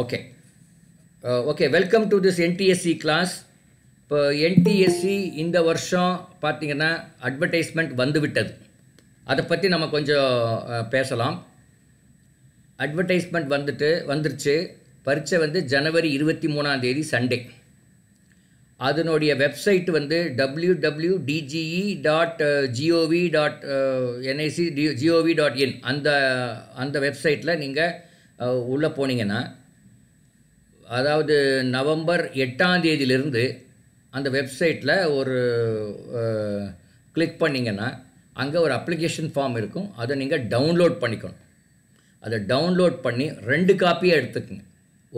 Okay okay welcome to this NTSC class இப்போ NTSC இந்த வருஷம் பார்த்தீங்கன்னா அட்வர்டைஸ்மெண்ட் வந்துவிட்டது அதை பற்றி நம்ம கொஞ்சம் uh, பேசலாம் அட்வர்டைஸ்மெண்ட் வந்துட்டு வந்துருச்சு பரீட்சை வந்து ஜனவரி இருபத்தி மூணாம் தேதி சண்டே அதனுடைய வெப்சைட் வந்து W W DGE dot GOV dot NIC GOV dot in அந்த அந்த வெப்சைட்டில் நீங்கள் uh, உள்ளே போனீங்கன்னா அதாவது நவம்பர் எட்டாம் தேதியிலிருந்து அந்த வெப்சைட்டில் ஒரு கிளிக் பண்ணிங்கன்னா அங்கே ஒரு அப்ளிகேஷன் ஃபார்ம் இருக்கும் அதை நீங்கள் டவுன்லோட் பண்ணிக்கணும் அதை டவுன்லோட் பண்ணி ரெண்டு காப்பியாக எடுத்துக்கங்க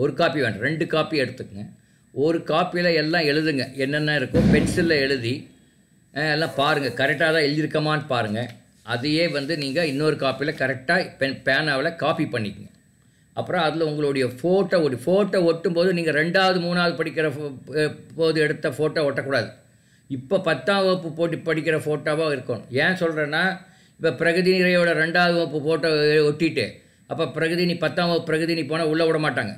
ஒரு காப்பி வேண்டாம் ரெண்டு காப்பி எடுத்துக்கங்க ஒரு காப்பியில் எல்லாம் எழுதுங்க என்னென்ன இருக்கோ பென்சிலில் எழுதி எல்லாம் பாருங்கள் கரெக்டாக தான் எழுதியிருக்கமான்னு பாருங்கள் அதையே வந்து நீங்கள் இன்னொரு காப்பியில் கரெக்டாக பென் பேனாவில் காப்பி பண்ணிக்கங்க அப்புறம் அதில் உங்களுடைய ஃபோட்டோ ஒட்டி ஃபோட்டோ ஒட்டும் போது நீங்கள் ரெண்டாவது மூணாவது படிக்கிற போது எடுத்த ஃபோட்டோ ஒட்டக்கூடாது இப்போ பத்தாம் வகுப்பு போட்டு படிக்கிற ஃபோட்டோவாக இருக்கணும் ஏன் சொல்கிறேன்னா இப்போ பிரகதினிரையோட ரெண்டாவது வகுப்பு ஃபோட்டோ ஒட்டிட்டு அப்போ பிரகதினி பத்தாம் வகுப்பு பிரகதினி போனால் உள்ளே விட மாட்டாங்க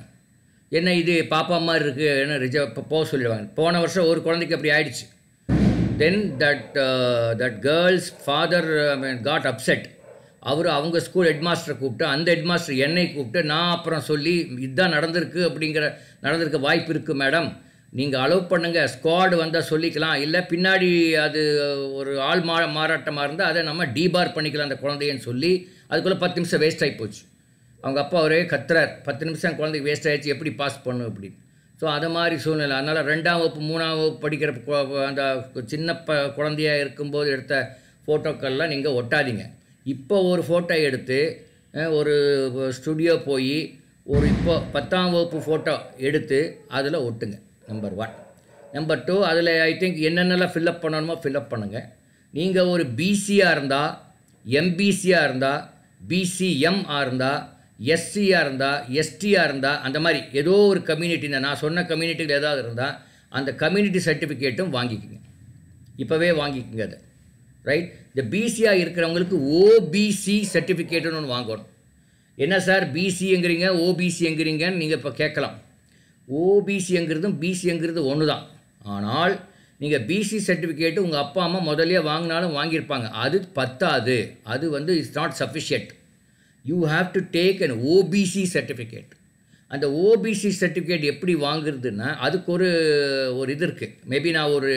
என்ன இது பாப்பா மாதிரி இருக்குது என்ன இப்போ போக சொல்லிடுவாங்க போன வருஷம் ஒரு குழந்தைக்கு அப்படி ஆயிடுச்சு then that that girls father I mean got upset அவர் அவங்க ஸ்கூல் ஹெட்மாஸ்டரை கூப்பிட்டு அந்த ஹெட்மாஸ்டர் என்னை கூப்பிட்டு நான் அப்புறம் சொல்லி இதுதான் நடந்திருக்கு அப்படிங்கிற நடந்திருக்க வாய்ப்பு இருக்குது மேடம் நீங்கள் அலோவ் பண்ணுங்கள் ஸ்குவாடு வந்தால் சொல்லிக்கலாம் இல்லை பின்னாடி அது ஒரு ஆள் மா மாறாட்டமாக இருந்தால் அதை நம்ம டீபார் பண்ணிக்கலாம் அந்த குழந்தையன்னு சொல்லி அதுக்குள்ளே பத்து நிமிஷம் வேஸ்ட் ஆகி போச்சு அவங்க அப்பா ஒரே கத்துறார் பத்து நிமிஷம் குழந்தைக்கு வேஸ்ட் ஆகிடுச்சு எப்படி பாஸ் பண்ணும் அப்படின்னு ஸோ அது மாதிரி சூழ்நிலை அதனால் ரெண்டாம் வகுப்பு மூணாம் வகுப்பு படிக்கிற அந்த சின்ன ப குழந்தையாக இருக்கும்போது எடுத்த ஃபோட்டோக்கள்லாம் நீங்கள் ஒட்டாதீங்க இப்போ ஒரு ஃபோட்டோ எடுத்து ஒரு ஸ்டுடியோ போய் ஒரு இப்போ பத்தாம் வகுப்பு ஃபோட்டோ எடுத்து அதில் ஒட்டுங்க நம்பர் ஒன் நம்பர் டூ அதில் ஐ திங்க் என்னென்னலாம் ஃபில்லப் பண்ணணுமோ ஃபில்லப் பண்ணுங்கள் நீங்கள் ஒரு பிசியாக இருந்தால் எம்பிசியாக இருந்தால் பிசிஎம்ஆ இருந்தால் எஸ்சியாக இருந்தால் எஸ்டியாக இருந்தால் அந்த மாதிரி ஏதோ ஒரு கம்யூனிட்டி நான் சொன்ன கம்யூனிட்டியில் ஏதாவது இருந்தால் அந்த கம்யூனிட்டி சர்டிஃபிகேட்டும் வாங்கிக்கோங்க இப்போவே வாங்கிக்கோங்க அதை ரைட் இந்த பிசியாக இருக்கிறவங்களுக்கு ஓபிசி சர்டிஃபிகேட்டுன்னு ஒன்று வாங்கணும் என்ன சார் பிசிங்கிறீங்க ஓபிசிங்கிறீங்கன்னு நீங்கள் இப்போ கேட்கலாம் ஓபிசிங்கிறதும் பிசிங்கிறது ஒன்று தான் ஆனால் நீங்கள் பிசி சர்டிஃபிகேட்டு உங்கள் அப்பா அம்மா முதல்ல வாங்கினாலும் வாங்கியிருப்பாங்க அது பத்தாது அது வந்து it's not sufficient you have to take an OBC certificate அந்த ஓபிசி சர்டிஃபிகேட் எப்படி வாங்குறதுன்னா அதுக்கு ஒரு ஒரு இது இருக்குது மேபி நான் ஒரு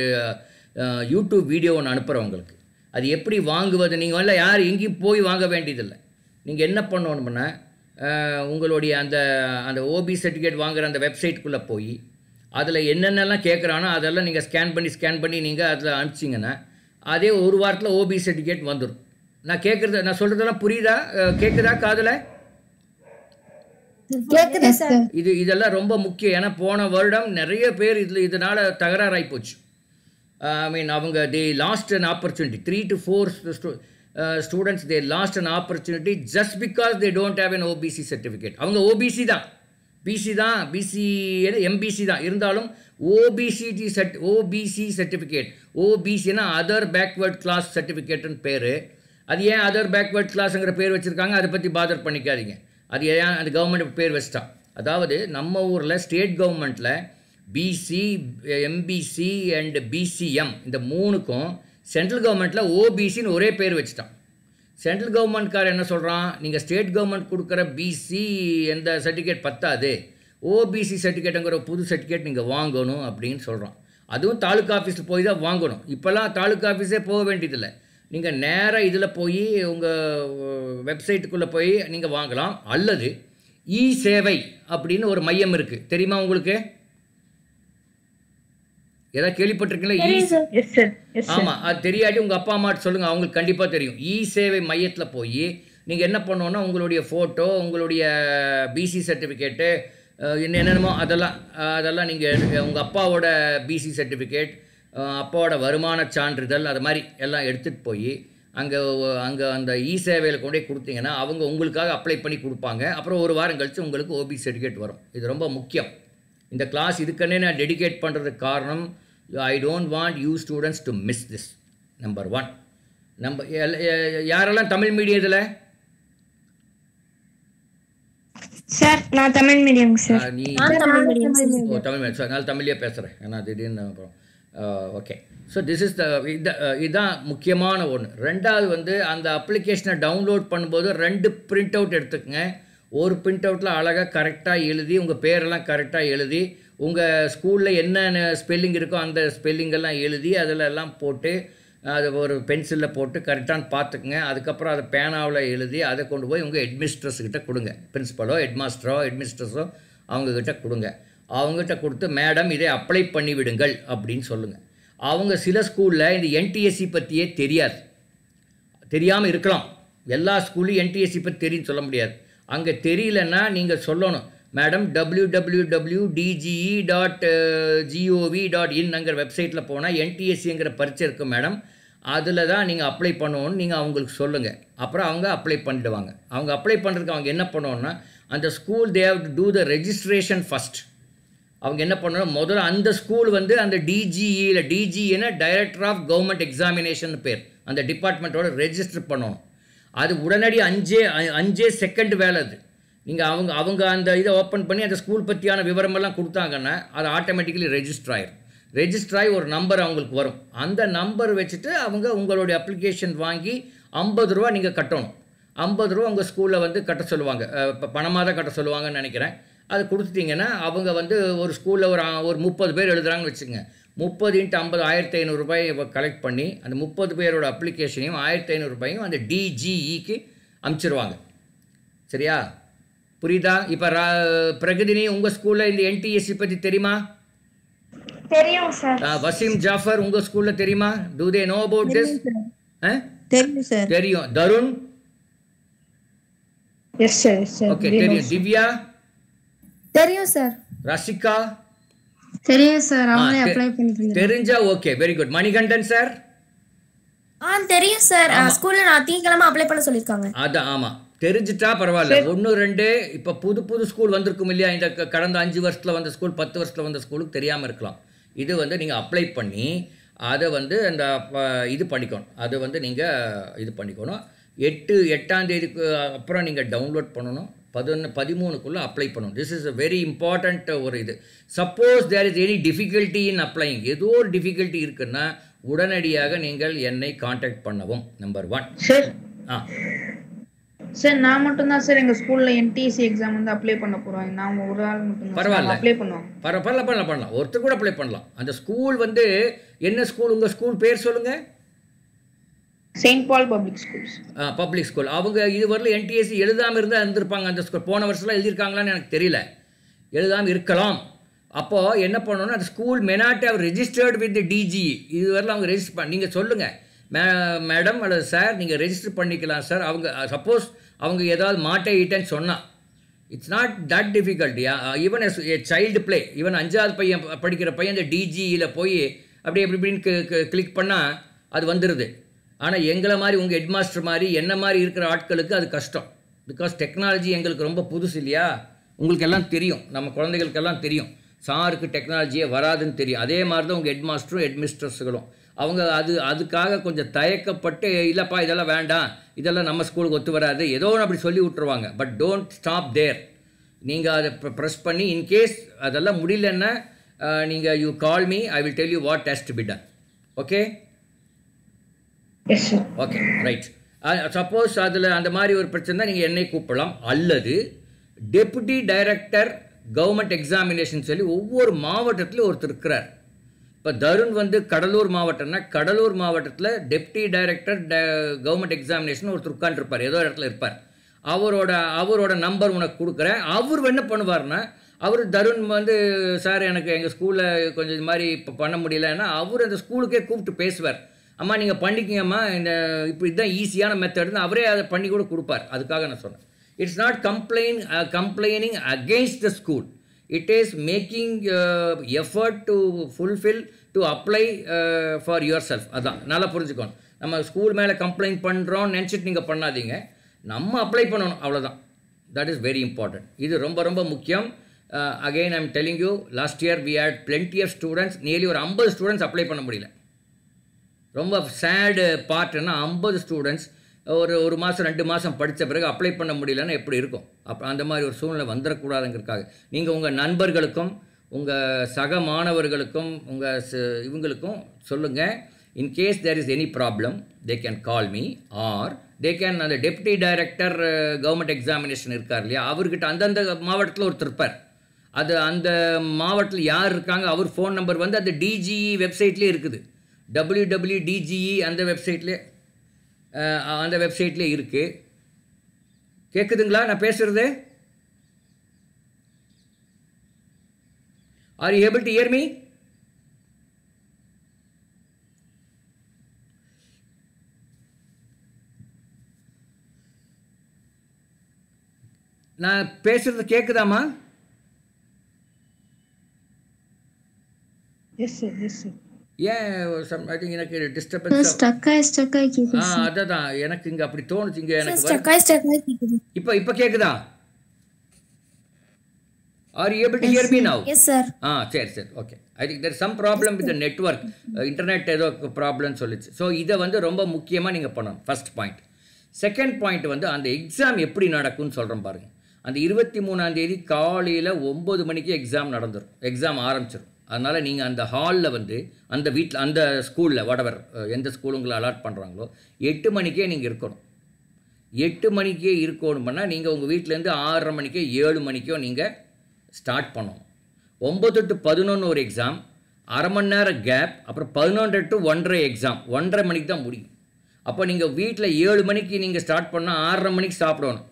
யூடியூப் வீடியோ ஒன்று அனுப்புகிறேன் உங்களுக்கு அது எப்படி வாங்குவது நீங்கள் எல்லாம் யார் எங்கேயும் போய் வாங்க வேண்டியதில்லை நீங்கள் என்ன பண்ணணும்னா உங்களுடைய அந்த அந்த ஓபி சர்டிஃபிகேட் வாங்குகிற அந்த வெப்சைட்டுக்குள்ளே போய் அதில் என்னென்னலாம் கேட்குறானோ அதெல்லாம் நீங்கள் ஸ்கேன் பண்ணி ஸ்கேன் பண்ணி நீங்கள் அதில் அனுப்பிச்சிங்கன்னா அதே ஒரு வாரத்தில் ஓபி சர்டிஃபிகேட் வந்துடும் நான் கேட்குறது நான் சொல்கிறதெல்லாம் புரியுதா கேட்குதா காதில் இது இதெல்லாம் ரொம்ப முக்கியம் ஏன்னா போன வருடம் நிறைய பேர் இதில் இதனால் தகராறாகி போச்சு ஐ மீன் அவங்க they lost an opportunity three to four students they lost an opportunity just because they don't have an OBC certificate அவங்க ஓபிசி தான் பிசி தான் பிசி எம்பிசி தான் இருந்தாலும் ஓபிசிடி சர்ட் ஓபிசி சர்டிஃபிகேட் ஓபிசினா அதர் பேக்வேர்ட் கிளாஸ் சர்டிஃபிகேட்டுன்னு பேர் அது ஏன் அதர் பேக்வேர்ட் கிளாஸுங்கிற பேர் வச்சுருக்காங்க அதை பற்றி பாதர் பண்ணிக்காதீங்க அது ஏன் அது கவர்மெண்ட் பேர் வச்சிட்டான் அதாவது நம்ம ஊரில் ஸ்டேட் கவர்மெண்ட்டில் பிசி எம்பிசி அண்டு பிசிஎம் இந்த மூணுக்கும் சென்ட்ரல் கவர்மெண்ட்டில் ஓபிசின்னு ஒரே பேர் வச்சுட்டான் சென்ட்ரல் கவர்மெண்ட்கார் என்ன சொல்கிறான் நீங்கள் ஸ்டேட் கவர்மெண்ட் கொடுக்குற பிசி எந்த சர்டிஃபிகேட் பத்தாது ஓபிசி சர்டிஃபிகேட்டுங்கிற புது சர்டிஃபிகேட் நீங்கள் வாங்கணும் அப்படின்னு சொல்கிறோம் அதுவும் தாலுக்கா ஆஃபீஸில் போய் தான் வாங்கணும் இப்போல்லாம் தாலுக்கா ஆஃபீஸே போக வேண்டியதில்லை நீங்கள் நேராக இதில் போய் உங்கள் வெப்சைட்டுக்குள்ளே போய் நீங்கள் வாங்கலாம் அல்லது இ சேவை அப்படின்னு ஒரு மையம் இருக்குது தெரியுமா உங்களுக்கு ஏதாவது கேள்விப்பட்டிருக்கீங்களா ஆமாம் அது தெரியாட்டி உங்கள் அப்பா அம்மா சொல்லுங்கள் அவங்களுக்கு கண்டிப்பாக தெரியும் இ சேவை மையத்தில் போய் நீங்கள் என்ன பண்ணோன்னா உங்களுடைய ஃபோட்டோ உங்களுடைய பிசி சர்டிஃபிகேட்டு என்னென்னமோ அதெல்லாம் அதெல்லாம் நீங்கள் உங்கள் அப்பாவோட பிசி சர்டிஃபிகேட் அப்பாவோட வருமான சான்றிதழ் அது மாதிரி எல்லாம் எடுத்துகிட்டு போய் அங்கே அங்கே அந்த இ சேவையில் கொண்டே கொடுத்தீங்கன்னா அவங்க உங்களுக்காக அப்ளை பண்ணி கொடுப்பாங்க அப்புறம் ஒரு வாரம் கழித்து உங்களுக்கு ஓபி சர்டிஃபிகேட் வரும் இது ரொம்ப முக்கியம் இந்த கிளாஸ் இதுக்கன்னே நான் டெடிகேட் பண்ணுறதுக்கு காரணம் I don't want you students to miss this number one நம்ம யாரெல்லாம் தமிழ் மீடியத்தில் நீ தமிழ் மீடியம் தமிழ் மீடியம் அதனால் தமிழ்லேயே பேசுகிறேன் ஏன்னா திடீர்னு அப்புறம் okay so this is the இது இதுதான் முக்கியமான ஒன்று ரெண்டாவது வந்து அந்த அப்ளிகேஷனை டவுன்லோட் பண்ணும்போது ரெண்டு பிரிண்ட் அவுட் எடுத்துக்கங்க ஒரு பிரிண்ட் அவுட்டில் அழகாக கரெக்டாக எழுதி உங்கள் பேரெல்லாம் கரெக்டாக எழுதி உங்கள் ஸ்கூலில் என்னென்ன ஸ்பெல்லிங் இருக்கோ அந்த ஸ்பெல்லிங்கெல்லாம் எழுதி அதில் எல்லாம் போட்டு அதை ஒரு பென்சிலில் போட்டு கரெக்டான பார்த்துக்குங்க அதுக்கப்புறம் அதை பேனாவில் எழுதி அதை கொண்டு போய் உங்கள் ஹெட்மிஸ்ட்ரஸ்கிட்ட கொடுங்க பிரின்ஸிபலோ ஹெட்மாஸ்டரோ ஹெட்மிஸ்ட்ரஸோ அவங்கக்கிட்ட கொடுங்க அவங்ககிட்ட கொடுத்து மேடம் இதை அப்ளை பண்ணிவிடுங்கள் அப்படின்னு சொல்லுங்கள் அவங்க சில ஸ்கூலில் இந்த என்டிஎஸ்சி பற்றியே தெரியாது தெரியாமல் இருக்கலாம் எல்லா ஸ்கூல்லையும் என்டிஎஸ்சி பற்றி தெரியும்னு சொல்ல முடியாது அங்கே தெரியலன்னா நீங்கள் சொல்லணும் madam W W W DGE dot GOV dot இன்ங்கிற வெப்சைட்டில் போனால் என்டிஎஸ்சிங்கிற பரிச்சை இருக்குது மேடம் அதில் தான் நீங்கள் அப்ளை பண்ணணும்னு நீங்கள் அவங்களுக்கு சொல்லுங்கள் அப்புறம் அவங்க அப்ளை பண்ணிடுவாங்க அவங்க அப்ளை பண்ணுறதுக்கு அவங்க என்ன பண்ணுவோன்னா அந்த school they have to do the registration first அவங்க என்ன பண்ணணும் முதல்ல அந்த ஸ்கூல் வந்து அந்த டிஜிஇயில் டிஜிஇனா டைரக்டர் ஆஃப் கவர்மெண்ட் எக்ஸாமினேஷன் பேர் அந்த டிபார்ட்மெண்ட்டோட ரெஜிஸ்டர் பண்ணணும் அது உடனடி அஞ்சே அஞ்சே செகண்ட் வேலை அது நீங்கள் அவங்க அவங்க அந்த இதை ஓப்பன் பண்ணி அந்த ஸ்கூல் பற்றியான விவரமெல்லாம் கொடுத்தாங்கன்னா அது ஆட்டோமேட்டிக்கலி ரெஜிஸ்டர் ஆயிரும் ரெஜிஸ்டர் ஆகி ஒரு நம்பர் அவங்களுக்கு வரும் அந்த நம்பர் வச்சுட்டு அவங்க உங்களுடைய அப்ளிகேஷன் வாங்கி ஐம்பது ரூபா நீங்கள் கட்டணும் ஐம்பது ரூபா உங்கள் ஸ்கூலில் வந்து கட்ட சொல்லுவாங்க இப்போ பணமாக தான் கட்ட சொல்லுவாங்கன்னு நினைக்கிறேன் அது கொடுத்துட்டிங்கன்னா அவங்க வந்து ஒரு ஸ்கூலில் ஒரு ஒரு முப்பது பேர் எழுதுகிறாங்கன்னு வச்சுக்கோங்க முப்பது இன்ட்டு ஐம்பது ஆயிரத்தி ஐநூறுரூபாய் கலெக்ட் பண்ணி அந்த முப்பது பேரோட அப்ளிகேஷனையும் ஆயிரத்தி ஐநூறுரூபாயும் அந்த டிஜிஇக்கு e அனுப்பிச்சிருவாங்க சரியா புரியுதா இப்ப பிரகதினி உங்க ஸ்கூல்ல இந்த என்டிஎஸ்சி பத்தி தெரியுமா தெரியும் சார் வசீம் ஜாஃபர் உங்க ஸ்கூல்ல தெரியுமா do they know about this தெரியும் சார் தெரியும் தருண் எஸ் சார் ஓகே தெரியும் திவ்யா தெரியும் சார் ரஷிகா தெரியும் சார் அவங்க அப்ளை பண்ணிக்கலாம் தெரிஞ்சா okay very good Manikandan sir ஆ தெரியும் சார் ஸ்கூல்ல நான் திங்கக்கிழமை அப்ளை பண்ண சொல்லிருக்காங்க அதான் ஆமா தெரிஞ்சிட்டா பரவாயில்ல ஒன்று ரெண்டு இப்போ புது புது ஸ்கூல் வந்திருக்கும் இல்லையா இந்த கடந்த அஞ்சு வருஷத்தில் வந்த ஸ்கூல் பத்து வருஷத்தில் வந்த ஸ்கூலுக்கு தெரியாமல் இருக்கலாம் இது வந்து நீங்கள் அப்ளை பண்ணி அதை வந்து அந்த இது பண்ணிக்கணும் அது வந்து நீங்கள் இது பண்ணிக்கணும் எட்டு எட்டாம் தேதிக்கு அப்புறம் நீங்கள் டவுன்லோட் பண்ணணும் பதினொன்று பதிமூணுக்குள்ளே அப்ளை பண்ணணும் this is a very important ஒரு இது suppose there is any difficulty in applying ஏதோ ஒரு டிஃபிகல்ட்டி இருக்குன்னா உடனடியாக நீங்கள் என்னை காண்டாக்ட் பண்ணவும் நம்பர் ஒன் ஆ சார் நான் மட்டும் தான் சார் எங்க ஸ்கூல்ல என்டிசி எக்ஸாம் வந்து அப்ளை பண்ண போறோம் நான் ஒரு ஆள் மட்டும் பரவாயில்ல அப்ளை பண்ணுவோம் பரவாயில்ல பண்ணலாம் பண்ணலாம் ஒருத்தர் கூட அப்ளை பண்ணலாம் அந்த ஸ்கூல் வந்து என்ன ஸ்கூல் உங்க ஸ்கூல் பேர் சொல்லுங்க Saint Paul public schools public school அவங்க இதுவரையில் என்டிஎஸ்சி e எழுதாமல் இருந்தால் இருந்திருப்பாங்க அந்த ஸ்கூல் போன வருஷம்லாம் எழுதியிருக்காங்களான்னு எனக்கு தெரியல எழுதாமல் இருக்கலாம் அப்போது என்ன பண்ணணும்னா அந்த school may not have registered with DG இதுவரையில் அவங்க ரெஜிஸ்டர் பண்ண நீங்கள் சொல்லுங்கள் மே மேடம் அல்லது சார் நீங்கள் ரெஜிஸ்டர் பண்ணிக்கலாம் சார் அவங்க சப்போஸ் அவங்க ஏதாவது மாட்டை ஈட்டேன்னு சொன்னால் it's not that difficult even a child play even அஞ்சாவது பையன் படிக்கிற பையன் இந்த டிஜியில் e போய் அப்படி எப்படி இப்படின்னு கிளிக் பண்ணால் அது வந்துடுது ஆனால் எங்களை மாதிரி உங்கள் ஹெட்மாஸ்டர் மாதிரி என்ன மாதிரி இருக்கிற ஆட்களுக்கு அது கஷ்டம் பிகாஸ் டெக்னாலஜி எங்களுக்கு ரொம்ப புதுசு இல்லையா உங்களுக்கு எல்லாம் தெரியும் நம்ம குழந்தைகளுக்கெல்லாம் தெரியும் சாருக்கு டெக்னாலஜியே வராதுன்னு தெரியும் அதே மாதிரி தான் உங்கள் ஹெட்மாஸ்டரும் ஹெட்மிஸ்ட்ரஸுகளும் அவங்க அது அதுக்காக கொஞ்சம் தயக்கப்பட்டு இல்லைப்பா இதெல்லாம் வேண்டாம் இதெல்லாம் நம்ம ஸ்கூலுக்கு ஒத்து வராது ஏதோ ஒன்று அப்படி சொல்லி விட்டுருவாங்க பட் டோன்ட் ஸ்டாப் தேர் நீங்கள் அதை ப்ரெஸ் பண்ணி இன்கேஸ் அதெல்லாம் முடியலன்னா நீங்கள் you call me I will tell you what test done okay okay right suppose அதில் அந்த மாதிரி ஒரு பிரச்சனை நீங்கள் என்னை கூப்பிடலாம் அல்லது டெப்புட்டி டைரக்டர் கவர்மெண்ட் எக்ஸாமினேஷன் சொல்லி ஒவ்வொரு மாவட்டத்திலும் ஒருத்தர் இருக்கிறார் இப்போ தருண் வந்து கடலூர் மாவட்டம்னா கடலூர் மாவட்டத்தில் deputy director the government examination ஒருத்தர் உட்காந்துருப்பார் ஏதோ இடத்துல இருப்பார் அவரோட அவரோட நம்பர் உனக்கு கொடுக்குறேன் அவர் என்ன பண்ணுவார்னா அவர் தருண் வந்து சார் எனக்கு எங்கள் ஸ்கூலில் கொஞ்சம் இது மாதிரி இப்போ பண்ண முடியலன்னா அவர் அந்த ஸ்கூலுக்கே கூப்பிட்டு பேசுவார் அம்மா நீங்கள் பண்ணிக்கிங்கம்மா இந்த இப்போ இதுதான் ஈஸியான மெத்தடுன்னு அவரே அதை பண்ணி கூட கொடுப்பார் அதுக்காக நான் சொன்னேன் it's not complain complaining against the school it is making uh, effort to fulfill to apply uh, for yourself அதான் நல்லா புரிஞ்சுக்கணும் நம்ம ஸ்கூல் மேலே கம்ப்ளைண்ட் பண்ணுறோம்னு நினச்சிட்டு நீங்கள் பண்ணாதீங்க நம்ம அப்ளை பண்ணணும் அவ்வளோதான் தட் இஸ் வெரி இம்பார்ட்டன்ட் இது ரொம்ப ரொம்ப முக்கியம் again I'm telling you last year we had plenty of students nearly ஒரு ஐம்பது ஸ்டூடெண்ட்ஸ் அப்ளை பண்ண முடியல ரொம்ப சேடு பார்ட்னா ஐம்பது ஸ்டூடெண்ட்ஸ் ஒரு ஒரு மாதம் ரெண்டு மாதம் படித்த பிறகு அப்ளை பண்ண முடியலன்னா எப்படி இருக்கும் அப்போ அந்த மாதிரி ஒரு சூழ்நிலை வந்துடக்கூடாதுங்கிறதுக்காக நீங்கள் உங்கள் நண்பர்களுக்கும் உங்கள் சக மாணவர்களுக்கும் உங்கள் இவங்களுக்கும் சொல்லுங்கள் in case there is any problem they can call me or they can அந்த டெப்டி டைரக்டர் கவர்மெண்ட் எக்ஸாமினேஷன் இருக்கார் இல்லையா அவர்கிட்ட அந்தந்த மாவட்டத்தில் ஒருத்தர் இருப்பார் அது அந்த மாவட்டத்தில் யார் இருக்காங்க அவர் ஃபோன் நம்பர் வந்து அந்த டிஜிஇ வெப்சைட்லேயே e இருக்குது டபிள்யூ டபிள்யூ டிஜிஇ அந்த வெப்சைட்லேயே அந்த வெப்சைட்லேயே இருக்குது கேட்குதுங்களா நான் பேசுகிறது are you able to hear me நான் பேசுறது கேட்குதாமா எஸ் சார் எஸ் சார் ஏன் ஐ திங்க் எனக்கு டிஸ்டர்பன்ஸ் ஸ்டக் ஆகி ஸ்டக் ஆகி கேக்குது எனக்கு இங்க அப்படி தோணுச்சு இங்க எனக்கு ஸ்டக் ஆகி இப்போ இப்போ கேக்குதா are you able to hear me now yes sir ஆ சரி சரி okay I think there some problem with network internet ஏதோ ப்ராப்ளம் சொல்லிச்சு ஸோ இதை வந்து ரொம்ப முக்கியமாக நீங்கள் பண்ணணும் ஃபர்ஸ்ட் பாயிண்ட் செகண்ட் பாயிண்ட் வந்து அந்த எக்ஸாம் எப்படி நடக்கும்னு சொல்கிறோம் பாருங்கள் அந்த இருபத்தி மூணாந்தேதி காலையில் ஒம்பது மணிக்கு எக்ஸாம் நடந்துடும் எக்ஸாம் ஆரம்பிச்சிடும் அதனால் நீங்கள் அந்த ஹாலில் வந்து அந்த வீட்டில் அந்த ஸ்கூலில் வடவர் எந்த ஸ்கூல் உங்களை அலாட் பண்ணுறாங்களோ எட்டு மணிக்கே நீங்கள் இருக்கணும் எட்டு மணிக்கே இருக்கணும்னா நீங்கள் உங்கள் வீட்டிலேருந்து ஆறரை மணிக்கோ ஏழு மணிக்கோ நீங்கள் ஸ்டார்ட் பண்ணணும் ஒம்பது டு பதினொன்று ஒரு எக்ஸாம் அரை மணி நேரம் கேப் அப்புறம் பதினொன்று டு ஒன்றரை எக்ஸாம் ஒன்றரை மணிக்கு தான் முடியும் அப்போ நீங்கள் வீட்டில் ஏழு மணிக்கு நீங்கள் ஸ்டார்ட் பண்ணால் ஆறரை மணிக்கு சாப்பிடணும்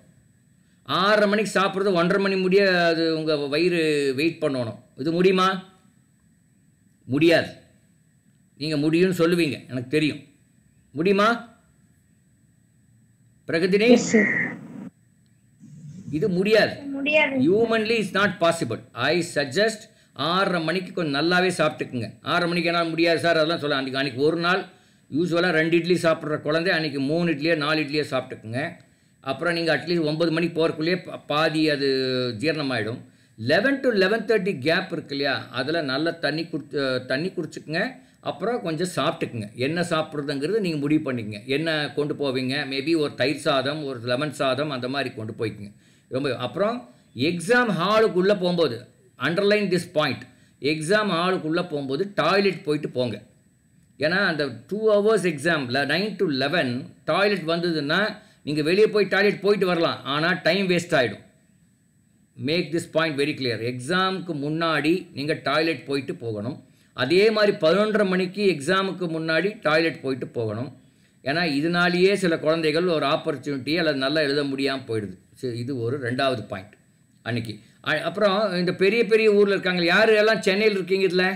ஆறரை மணிக்கு சாப்பிட்றது ஒன்றரை மணி முடிய அது உங்கள் வயிறு வெயிட் பண்ணணும் இது முடியுமா முடியாது நீங்கள் முடியும்னு சொல்லுவீங்க எனக்கு தெரியும் முடியுமா பிரகதினே இது முடியாது humanly is not possible I suggest ஆறரை மணிக்கு கொஞ்சம் நல்லாவே சாப்பிட்டுக்குங்க ஆறரை மணிக்கு என்னால் முடியாது சார் அதெல்லாம் சொல்ல அன்றைக்கி அன்றைக்கி ஒரு நாள் யூஸ்வலாக ரெண்டு இட்லி சாப்பிட்ற குழந்தை அன்றைக்கி மூணு இட்லியோ நாலு இட்லியோ சாப்பிட்டுக்குங்க அப்புறம் நீங்கள் அட்லீஸ்ட் ஒம்பது மணிக்கு போகிறக்குள்ளேயே பாதி அது ஜீரணமாயிடும் eleven to eleven thirty gap இருக்கு இல்லையா அதில் நல்லா தண்ணி குடி தண்ணி குடிச்சுக்குங்க அப்புறம் கொஞ்சம் சாப்பிட்டுக்குங்க என்ன சாப்பிட்றதுங்கிறது நீங்கள் முடிவு பண்ணிக்கங்க என்ன கொண்டு போவீங்க மேபி ஒரு தயிர் சாதம் ஒரு லெமன் சாதம் அந்த மாதிரி கொண்டு போய்க்குங்க ரொம்ப அப்புறம் எக்ஸாம் ஹாலுக்குள்ளே போகும்போது அண்டர்லைன் திஸ் பாயிண்ட் எக்ஸாம் ஹாலுக்குள்ளே போகும்போது டாய்லெட் போயிட்டு போங்க ஏன்னா அந்த two hours exam nine to eleven toilet வந்ததுன்னா நீங்கள் வெளியே போய் டாய்லெட் போயிட்டு வரலாம் ஆனால் டைம் வேஸ்ட் ஆகிடும் make this point very clear எக்ஸாமுக்கு முன்னாடி நீங்கள் டாய்லெட் போயிட்டு போகணும் அதே மாதிரி பதினொன்றரை மணிக்கு எக்ஸாமுக்கு முன்னாடி டாய்லெட் போயிட்டு போகணும் ஏன்னா இதனாலேயே சில குழந்தைகள் ஒரு ஆப்பர்ச்சுனிட்டி அல்லது நல்லா எழுத முடியாமல் போயிடுது சரி இது ஒரு ரெண்டாவது பாயிண்ட் அன்னைக்கு அப்புறம் இந்த பெரிய பெரிய ஊரில் இருக்காங்க யார் எல்லாம் சென்னையில் இருக்கீங்க இதில்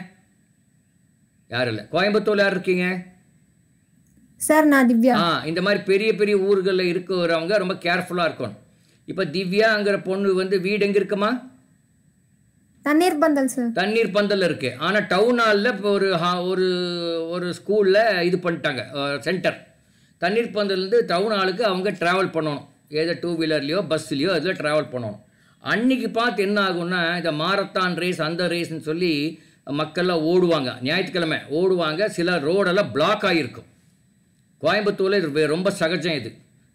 யார் இல்லை கோயம்புத்தூர் யார் இருக்கீங்க சார் நான் திவ்யா ஆ இந்த மாதிரி பெரிய பெரிய ஊர்களில் இருக்கிறவங்க ரொம்ப கேர்ஃபுல்லாக இருக்கணும் இப்போ திவ்யாங்கிற பொண்ணு வந்து வீடு எங்கே இருக்குமா தண்ணீர் பந்தல் சார் தண்ணீர் பந்தல் இருக்கு ஆனால் டவுன் ஹாலில் இப்போ ஒரு ஒரு ஒரு ஸ்கூலில் இது பண்ணிட்டாங்க சென்டர் தண்ணீர் இருந்து டவுன் ஹாலுக்கு அவங்க ட்ராவல் பண்ணணும் ஏதோ டூ வீலர்லையோ பஸ்லையோ அதில் ட்ராவல் பண்ணணும் அன்னைக்கு பார்த்து என்ன ஆகும்னா இந்த மாரத்தான் ரேஸ் அந்த ரேஸ்ன்னு சொல்லி மக்கள்லாம் ஓடுவாங்க ஞாயிற்றுக்கிழமை ஓடுவாங்க சில ரோடெல்லாம் பிளாக் ஆகியிருக்கும் கோயம்புத்தூரில் ரொம்ப சகஜம் இது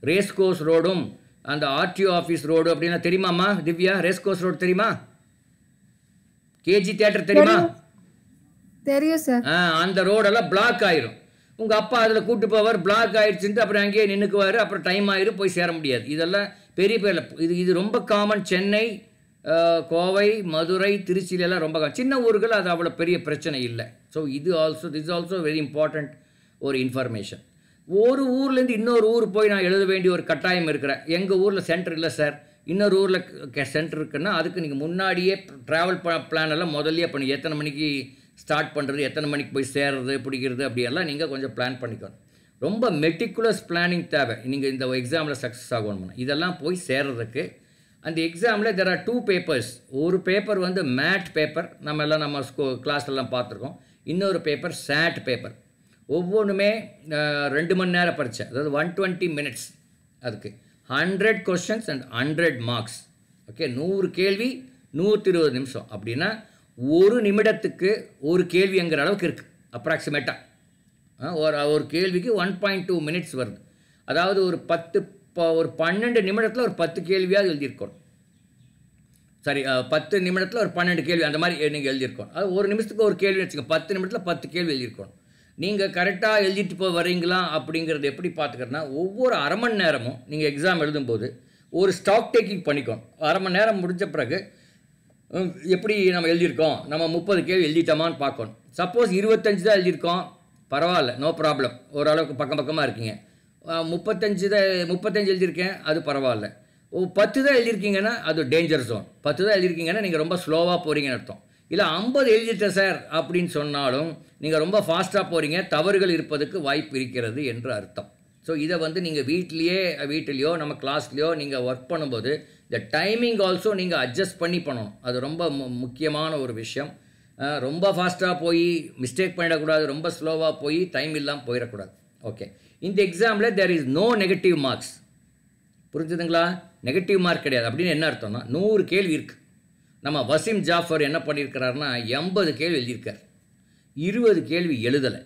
ரேஸ் கோர்ஸ் ரோடும் அந்த ஆர்டிஓ ஆஃபீஸ் ரோடு அப்படின்னா தெரியுமாம்மா திவ்யா ரெஸ்கோஸ் ரோடு தெரியுமா கேஜி தேட்டர் தெரியுமா தெரியும் சார் ஆ அந்த ரோடெல்லாம் பிளாக் ஆயிரும் உங்கள் அப்பா அதில் கூட்டு போவார் பிளாக் ஆயிடுச்சுட்டு அப்புறம் அங்கேயே நின்றுக்குவார் அப்புறம் டைம் ஆயிரும் போய் சேர முடியாது இதெல்லாம் பெரிய பேரில் இது இது ரொம்ப காமன் சென்னை கோவை மதுரை திருச்சியிலலாம் ரொம்ப சின்ன ஊர்கள் அது அவ்வளோ பெரிய பிரச்சனை இல்லை ஸோ இது also this also very important ஒரு இன்ஃபர்மேஷன் ஒரு ஊர்லேருந்து இன்னொரு ஊர் போய் நான் எழுத வேண்டிய ஒரு கட்டாயம் இருக்கிறேன் எங்கள் ஊரில் சென்டர் இல்லை சார் இன்னொரு ஊரில் சென்டர் இருக்குன்னா அதுக்கு நீங்கள் முன்னாடியே ட்ராவல் ப பிளான் எல்லாம் முதல்லையே பண்ணி எத்தனை மணிக்கு ஸ்டார்ட் பண்ணுறது எத்தனை மணிக்கு போய் சேர்றது பிடிக்கிறது அப்படியெல்லாம் நீங்கள் கொஞ்சம் பிளான் பண்ணிக்கணும் ரொம்ப மெட்டிக்குலஸ் பிளானிங் தேவை நீங்கள் இந்த எக்ஸாமில் சக்ஸஸ் ஆகணும்னா இதெல்லாம் போய் சேர்றதுக்கு அந்த எக்ஸாமில் தெர் ஆர் டூ பேப்பர்ஸ் ஒரு பேப்பர் வந்து மேட் பேப்பர் நம்ம எல்லாம் நம்ம ஸ்கூ கிளாஸ்லாம் பார்த்துருக்கோம் இன்னொரு பேப்பர் சேட் பேப்பர் ஒவ்வொன்றுமே ரெண்டு மணி நேரம் படித்தேன் அதாவது ஒன் டுவெண்ட்டி மினிட்ஸ் அதுக்கு hundred questions and hundred marks okay நூறு கேள்வி நூற்றி இருபது நிமிஷம் அப்படின்னா ஒரு நிமிடத்துக்கு ஒரு கேள்விங்கிற அளவுக்கு இருக்குது அப்ராக்சிமேட்டாக ஒரு ஒரு கேள்விக்கு ஒன் பாயிண்ட் டூ மினிட்ஸ் வருது அதாவது ஒரு பத்து ஒரு பன்னெண்டு நிமிடத்தில் ஒரு பத்து கேள்வியாவது எழுதியிருக்கணும் சாரி பத்து நிமிடத்தில் ஒரு பன்னெண்டு கேள்வி அந்த மாதிரி நீங்கள் எழுதியிருக்கோம் அது ஒரு நிமிஷத்துக்கு ஒரு கேள்வி வச்சுக்கோங்க பத்து நிமிடத்தில் பத்து கேள்வி எழுதியிருக்கணும் நீங்கள் கரெக்டாக எழுதிட்டு போய் வரீங்களா அப்படிங்கிறது எப்படி பார்த்துக்கிறேன்னா ஒவ்வொரு அரை மணி நேரமும் நீங்கள் எக்ஸாம் எழுதும்போது ஒரு ஸ்டாக் டேக்கிங் பண்ணிக்கணும் அரை மணி நேரம் முடிஞ்ச பிறகு எப்படி நம்ம எழுதியிருக்கோம் நம்ம முப்பது கேள்வி எழுதிட்டோமான்னு பார்க்கணும் சப்போஸ் இருபத்தஞ்சு தான் எழுதியிருக்கோம் பரவாயில்ல நோ ப்ராப்ளம் ஓரளவுக்கு பக்கம் பக்கமாக இருக்கீங்க முப்பத்தஞ்சு தான் முப்பத்தஞ்சு எழுதியிருக்கேன் அது பரவாயில்ல ஓ பத்து தான் எழுதியிருக்கீங்கன்னா அது டேஞ்சர் ஜோன் பத்து தான் எழுதியிருக்கீங்கன்னா நீங்கள் ரொம்ப ஸ்லோவாக போகிறீங்கன்னு அர்த்தம் இல்லை ஐம்பது எழுதிட்டேன் சார் அப்படின்னு சொன்னாலும் நீங்கள் ரொம்ப ஃபாஸ்ட்டாக போகிறீங்க தவறுகள் இருப்பதுக்கு வாய்ப்பு இருக்கிறது என்று அர்த்தம் ஸோ இதை வந்து நீங்கள் வீட்லேயே வீட்டிலையோ நம்ம கிளாஸ்லேயோ நீங்கள் ஒர்க் பண்ணும்போது இந்த டைமிங் ஆல்சோ நீங்கள் அட்ஜஸ்ட் பண்ணி பண்ணணும் அது ரொம்ப முக்கியமான ஒரு விஷயம் ரொம்ப ஃபாஸ்ட்டாக போய் மிஸ்டேக் பண்ணிடக்கூடாது ரொம்ப ஸ்லோவாக போய் டைம் இல்லாமல் போயிடக்கூடாது ஓகே இந்த எக்ஸாமில் there is no negative marks புரிஞ்சுதுங்களா நெகட்டிவ் மார்க் கிடையாது அப்படின்னு என்ன அர்த்தம்னா நூறு கேள்வி இருக்குது நம்ம வசீம் ஜாஃபர் என்ன பண்ணியிருக்கிறாருன்னா எண்பது கேள்வி எழுதியிருக்கார் இருபது கேள்வி எழுதலை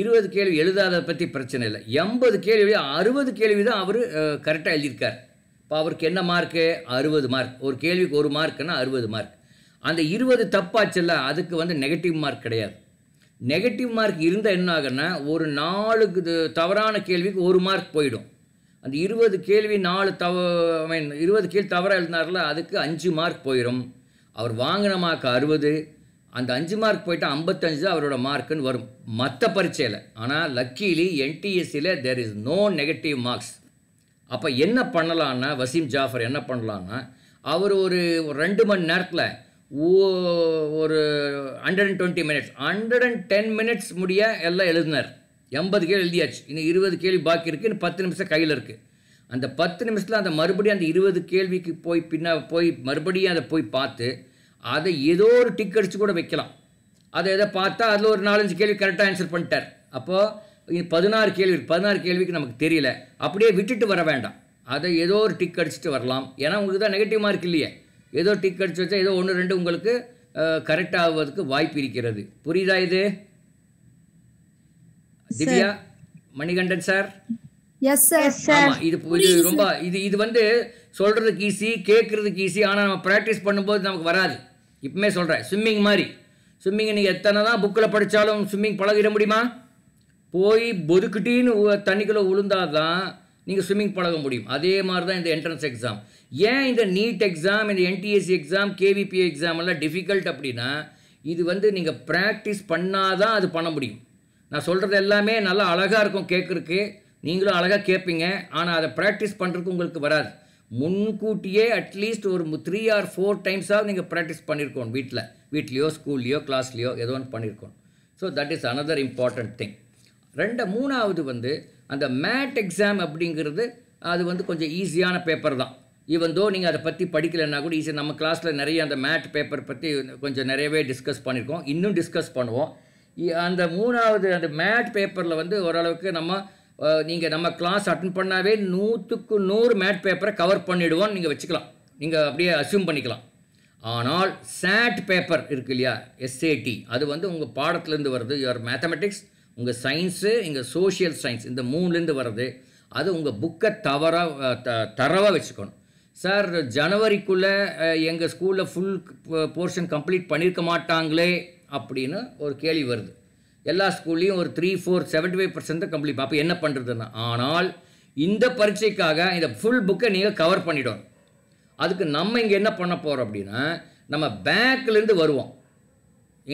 இருபது கேள்வி எழுதாத பற்றி பிரச்சனை இல்லை எண்பது கேள்வி அறுபது கேள்வி தான் அவர் கரெக்டாக எழுதியிருக்கார் இப்போ அவருக்கு என்ன மார்க்கு அறுபது மார்க் ஒரு கேள்விக்கு ஒரு மார்க்குன்னா அறுபது மார்க் அந்த இருபது தப்பாச்சுல்ல அதுக்கு வந்து நெகட்டிவ் மார்க் கிடையாது நெகட்டிவ் மார்க் இருந்தால் என்ன ஆகுன்னா ஒரு நாலுக்கு தவறான கேள்விக்கு ஒரு மார்க் போயிடும் அந்த இருபது கேள்வி நாலு தவ ஐ மீன் இருபது கேள்வி தவறாக எழுதினார்ல அதுக்கு அஞ்சு மார்க் போயிடும் அவர் வாங்கின மார்க் அறுபது அந்த அஞ்சு மார்க் போயிட்டு ஐம்பத்தஞ்சு தான் அவரோட மார்க்குன்னு வரும் மற்ற பரீட்சையில் ஆனால் லக்கீலி என்டிஎஸ்சியில் there is no negative marks அப்போ என்ன பண்ணலான்னா வசீம் ஜாஃபர் என்ன பண்ணலான்னா அவர் ஒரு ரெண்டு மணி நேரத்தில் ஒரு hundred and twenty minutes hundred and ten minutes முடிய எல்லாம் எழுதினார் எண்பது கேள்வி எழுதியாச்சு இன்னும் இருபது கேள்வி பாக்கி இருக்குது இன்னும் பத்து நிமிஷம் கையில் இருக்குது அந்த பத்து நிமிஷத்தில் அந்த மறுபடியும் அந்த இருபது கேள்விக்கு போய் பின்னா போய் மறுபடியும் அதை போய் பார்த்து அதை ஏதோ ஒரு டிக் அடித்து கூட வைக்கலாம் அதை எதை பார்த்தா அதில் ஒரு நாலஞ்சு கேள்வி கரெக்டாக ஆன்சர் பண்ணிட்டார் அப்போது பதினாறு கேள்வி பதினாறு கேள்விக்கு நமக்கு தெரியல அப்படியே விட்டுட்டு வர வேண்டாம் அதை ஏதோ ஒரு டிக் அடிச்சுட்டு வரலாம் ஏன்னா உங்களுக்கு தான் நெகட்டிவ் மார்க் இல்லையே ஏதோ டிக் அடித்து வச்சா ஏதோ ஒன்று ரெண்டு உங்களுக்கு கரெக்ட் ஆகுவதற்கு வாய்ப்பு இருக்கிறது புரியுதா இது திவ்யா மணிகண்டன் சார் ஆமாம் இது ரொம்ப இது இது வந்து சொல்கிறதுக்கு ஈஸி கேட்குறதுக்கு ஈஸி ஆனால் நம்ம ப்ராக்டிஸ் பண்ணும்போது நமக்கு வராது இப்பவுமே சொல்கிறேன் ஸ்விம்மிங் மாதிரி ஸ்விம்மிங்கை நீங்கள் எத்தனை தான் புக்கில் படித்தாலும் ஸ்விம்மிங் பழகிட முடியுமா போய் பொதுக்கிட்டின்னு தண்ணிக்குள்ளே விழுந்தால் தான் நீங்கள் ஸ்விம்மிங் பழக முடியும் அதே மாதிரி தான் இந்த என்ட்ரன்ஸ் எக்ஸாம் ஏன் இந்த நீட் எக்ஸாம் இந்த என்டிஎஸ்சி எக்ஸாம் கேவிபி எக்ஸாம் எல்லாம் டிஃபிகல்ட் அப்படின்னா இது வந்து நீங்கள் ப்ராக்டிஸ் பண்ணால் தான் அது பண்ண முடியும் நான் சொல்கிறது எல்லாமே நல்லா அழகாக இருக்கும் கேட்குறக்கு நீங்களும் அழகாக கேட்பீங்க ஆனால் அதை ப்ராக்டிஸ் பண்ணுறதுக்கு உங்களுக்கு வராது முன்கூட்டியே அட்லீஸ்ட் ஒரு த்ரீ ஆர் ஃபோர் டைம்ஸாக நீங்கள் ப்ராக்டிஸ் பண்ணியிருக்கோம் வீட்டில் வீட்லேயோ ஸ்கூல்லையோ கிளாஸ்லேயோ ஏதோ ஒன்று பண்ணியிருக்கோம் so that is another important thing ரெண்டு மூணாவது வந்து அந்த மேட் எக்ஸாம் அப்படிங்கிறது அது வந்து கொஞ்சம் ஈஸியான பேப்பர் தான் ஈவன் தோ நீங்கள் அதை பற்றி படிக்கலைன்னா கூட ஈஸியாக நம்ம கிளாஸில் நிறைய அந்த மேட் பேப்பர் பற்றி கொஞ்சம் நிறையவே டிஸ்கஸ் பண்ணியிருக்கோம் இன்னும் டிஸ்கஸ் பண்ணுவோம் அந்த மூணாவது அந்த மேட் பேப்பரில் வந்து ஓரளவுக்கு நம்ம நீங்கள் நம்ம கிளாஸ் அட்டன் பண்ணாவே நூற்றுக்கு நூறு மேட் பேப்பரை கவர் பண்ணிவிடுவோம் நீங்கள் வச்சுக்கலாம் நீங்கள் அப்படியே அசியூம் பண்ணிக்கலாம் ஆனால் சேட் பேப்பர் இருக்கு இல்லையா எஸ்ஏடி அது வந்து உங்கள் பாடத்துலேருந்து வருது யுவர் மேத்தமெட்டிக்ஸ் உங்கள் சயின்ஸு இங்கே சோஷியல் சயின்ஸ் இந்த மூணுலேருந்து வருது அது உங்கள் புக்கை தவறாக த தரவாக வச்சுக்கணும் சார் ஜனவரிக்குள்ளே எங்கள் ஸ்கூலில் ஃபுல் போர்ஷன் கம்ப்ளீட் பண்ணியிருக்க மாட்டாங்களே அப்படின்னு ஒரு கேள்வி வருது எல்லா ஸ்கூல்லையும் ஒரு three four seventy five percent தான் கம்ப்ளீட் அப்போ என்ன பண்ணுறதுன்னா ஆனால் இந்த பரீட்சைக்காக இந்த ஃபுல் புக்கை நீங்கள் கவர் பண்ணிடணும் அதுக்கு நம்ம இங்கே என்ன பண்ண போகிறோம் அப்படின்னா நம்ம பேங்க்லேருந்து வருவோம்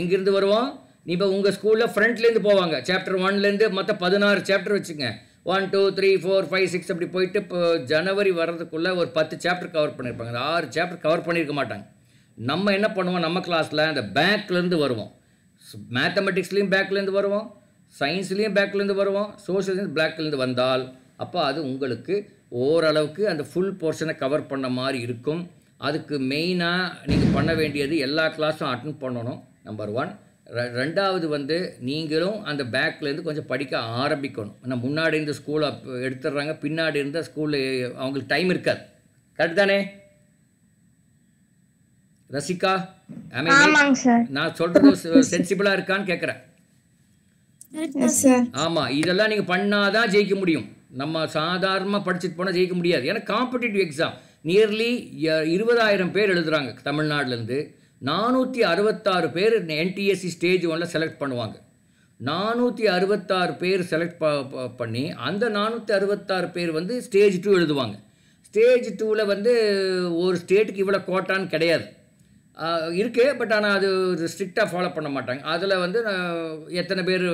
எங்கேருந்து வருவோம் இப்போ உங்கள் ஸ்கூலில் ஃப்ரண்ட்லேருந்து போவாங்க சாப்டர் ஒன்லேருந்து மொத்த பதினாறு சாப்டர் வச்சுங்க one two three four five six அப்படி போயிட்டு இப்போ ஜனவரி வர்றதுக்குள்ளே ஒரு பத்து சாப்டர் கவர் பண்ணியிருப்பாங்க அந்த ஆறு சாப்டர் கவர் பண்ணியிருக்க மாட்டாங்க நம்ம என்ன பண்ணுவோம் நம்ம கிளாஸில் அந்த பேங்க்லேருந்து வருவோம் மேத்தமெட்டிக்ஸ்லேயும் பேக்லேருந்து வருவோம் சயின்ஸ்லேயும் பேக்லேருந்து வருவோம் சோஷியல் பிளாக்லேருந்து வந்தால் அப்போ அது உங்களுக்கு ஓரளவுக்கு அந்த ஃபுல் போர்ஷனை கவர் பண்ண மாதிரி இருக்கும் அதுக்கு மெயினாக நீங்கள் பண்ண வேண்டியது எல்லா கிளாஸும் அட்டன் பண்ணணும் நம்பர் ஒன் ரெண்டாவது வந்து நீங்களும் அந்த பேக்லேருந்து கொஞ்சம் படிக்க ஆரம்பிக்கணும் ஏன்னா முன்னாடி இருந்த ஸ்கூலை எடுத்துடுறாங்க பின்னாடி இருந்த ஸ்கூலில் அவங்களுக்கு டைம் இருக்காது கரெக்ட் தானே ரசிகா நான் சொல்றது சென்சிபிளா இருக்கான்னு கேட்குறேன் ஆமா இதெல்லாம் நீங்க பண்ணாதான் ஜெயிக்க முடியும் நம்ம சாதாரணமாக படிச்சுட்டு போனால் ஜெயிக்க முடியாது ஏன்னா காம்படிட்டிவ் எக்ஸாம் நியர்லி இருபதாயிரம் பேர் எழுதுகிறாங்க தமிழ்நாட்டிலேருந்து நானூற்றி அறுபத்தாறு பேர் என்டிஎஸ்சி ஸ்டேஜ் ஒன்றில் செலக்ட் பண்ணுவாங்க நானூற்றி அறுபத்தாறு பேர் செலக்ட் பண்ணி அந்த நானூற்றி அறுபத்தாறு பேர் வந்து ஸ்டேஜ் டூ எழுதுவாங்க ஸ்டேஜ் டூவில் வந்து ஒரு ஸ்டேட்டுக்கு இவ்வளோ கோட்டான்னு கிடையாது இருக்குது பட் ஆனால் அது ஒரு ஸ்ட்ரிக்டாக ஃபாலோ பண்ண மாட்டாங்க அதில் வந்து எத்தனை பேர்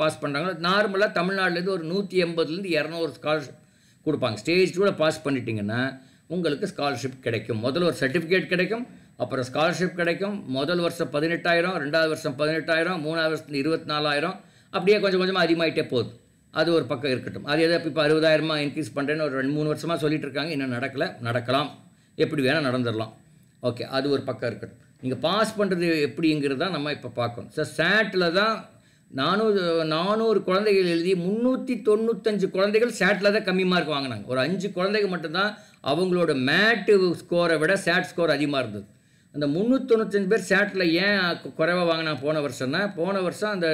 பாஸ் பண்ணுறாங்களோ நார்மலாக தமிழ்நாட்டிலேருந்து ஒரு நூற்றி எண்பதுலேருந்து இரநூறு ஸ்காலர்ஷிப் கொடுப்பாங்க ஸ்டேஜ் கூட பாஸ் பண்ணிட்டீங்கன்னா உங்களுக்கு ஸ்காலர்ஷிப் கிடைக்கும் முதல் ஒரு சர்டிஃபிகேட் கிடைக்கும் அப்புறம் ஸ்காலர்ஷிப் கிடைக்கும் முதல் வருஷம் பதினெட்டாயிரம் ரெண்டாவது வருஷம் பதினெட்டாயிரம் மூணாவது வருஷத்து இருபத்தி நாலாயிரம் அப்படியே கொஞ்சம் கொஞ்சமாக அதிகமாகிட்டே போகுது அது ஒரு பக்கம் இருக்கட்டும் அது எதாவது இப்போ அறுபதாயிரமா இன்க்ரீஸ் பண்ணுறேன்னு ஒரு ரெண்டு மூணு வருஷமாக சொல்லிட்டு இருக்காங்க இன்னும் நடக்கலை நடக்கலாம் எப்படி வேணால் நடந்துடலாம் ஓகே அது ஒரு பக்கம் இருக்கட்டும் நீங்கள் பாஸ் பண்ணுறது எப்படிங்கிறது தான் நம்ம இப்போ பார்க்கணும் சார் சேட்டில் தான் நானூறு நானூறு குழந்தைகள் எழுதி முந்நூற்றி தொண்ணூத்தஞ்சு குழந்தைகள் சேட்டில் தான் கம்மி மார்க் வாங்கினாங்க ஒரு அஞ்சு குழந்தைகள் மட்டும்தான் அவங்களோட மேட்டு ஸ்கோரை விட சேட் ஸ்கோர் அதிகமாக இருந்தது அந்த முந்நூற்றொண்ணூத்தஞ்சு பேர் சேட்டில் ஏன் குறைவாக வாங்கினா போன வருஷம்னா போன வருஷம் அந்த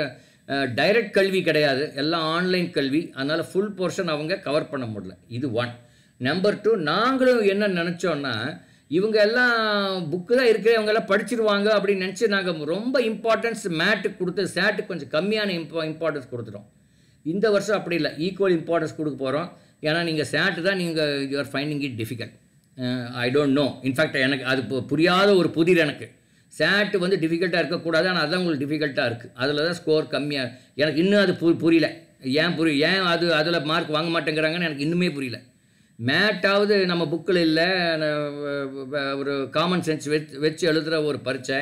டைரக்ட் கல்வி கிடையாது எல்லாம் ஆன்லைன் கல்வி அதனால் ஃபுல் போர்ஷன் அவங்க கவர் பண்ண முடியல இது ஒன் நம்பர் டூ நாங்களும் என்ன நினச்சோன்னா இவங்க எல்லாம் புக்கு தான் இருக்குது இவங்க எல்லாம் படிச்சிருவாங்க அப்படின்னு நினச்சி நாங்கள் ரொம்ப இம்பார்ட்டன்ஸ் மேட்டுக்கு கொடுத்து சேட்டுக்கு கொஞ்சம் கம்மியான இம்பா இம்பார்ட்டன்ஸ் கொடுத்துட்டோம் இந்த வருஷம் அப்படி இல்லை ஈக்குவல் இம்பார்ட்டன்ஸ் கொடுக்க போகிறோம் ஏன்னா நீங்கள் சேட்டு தான் நீங்கள் you are finding it difficult I don't know in fact எனக்கு அது புரியாத ஒரு புதிர் எனக்கு சேட்டு வந்து டிஃபிகல்ட்டாக இருக்கக்கூடாது ஆனால் அதுதான் உங்களுக்கு டிஃபிகல்ட்டாக இருக்குது அதில் தான் ஸ்கோர் கம்மியாக எனக்கு இன்னும் அது பு புரியல ஏன் புரிய ஏன் அது அதில் மார்க் வாங்க மாட்டேங்கிறாங்கன்னு எனக்கு இன்னுமே புரியல மேட்டாவது நம்ம புக்கில் இல்லை ஒரு காமன் சென்ஸ் வச்சு வச்சு எழுதுகிற ஒரு பரீட்சை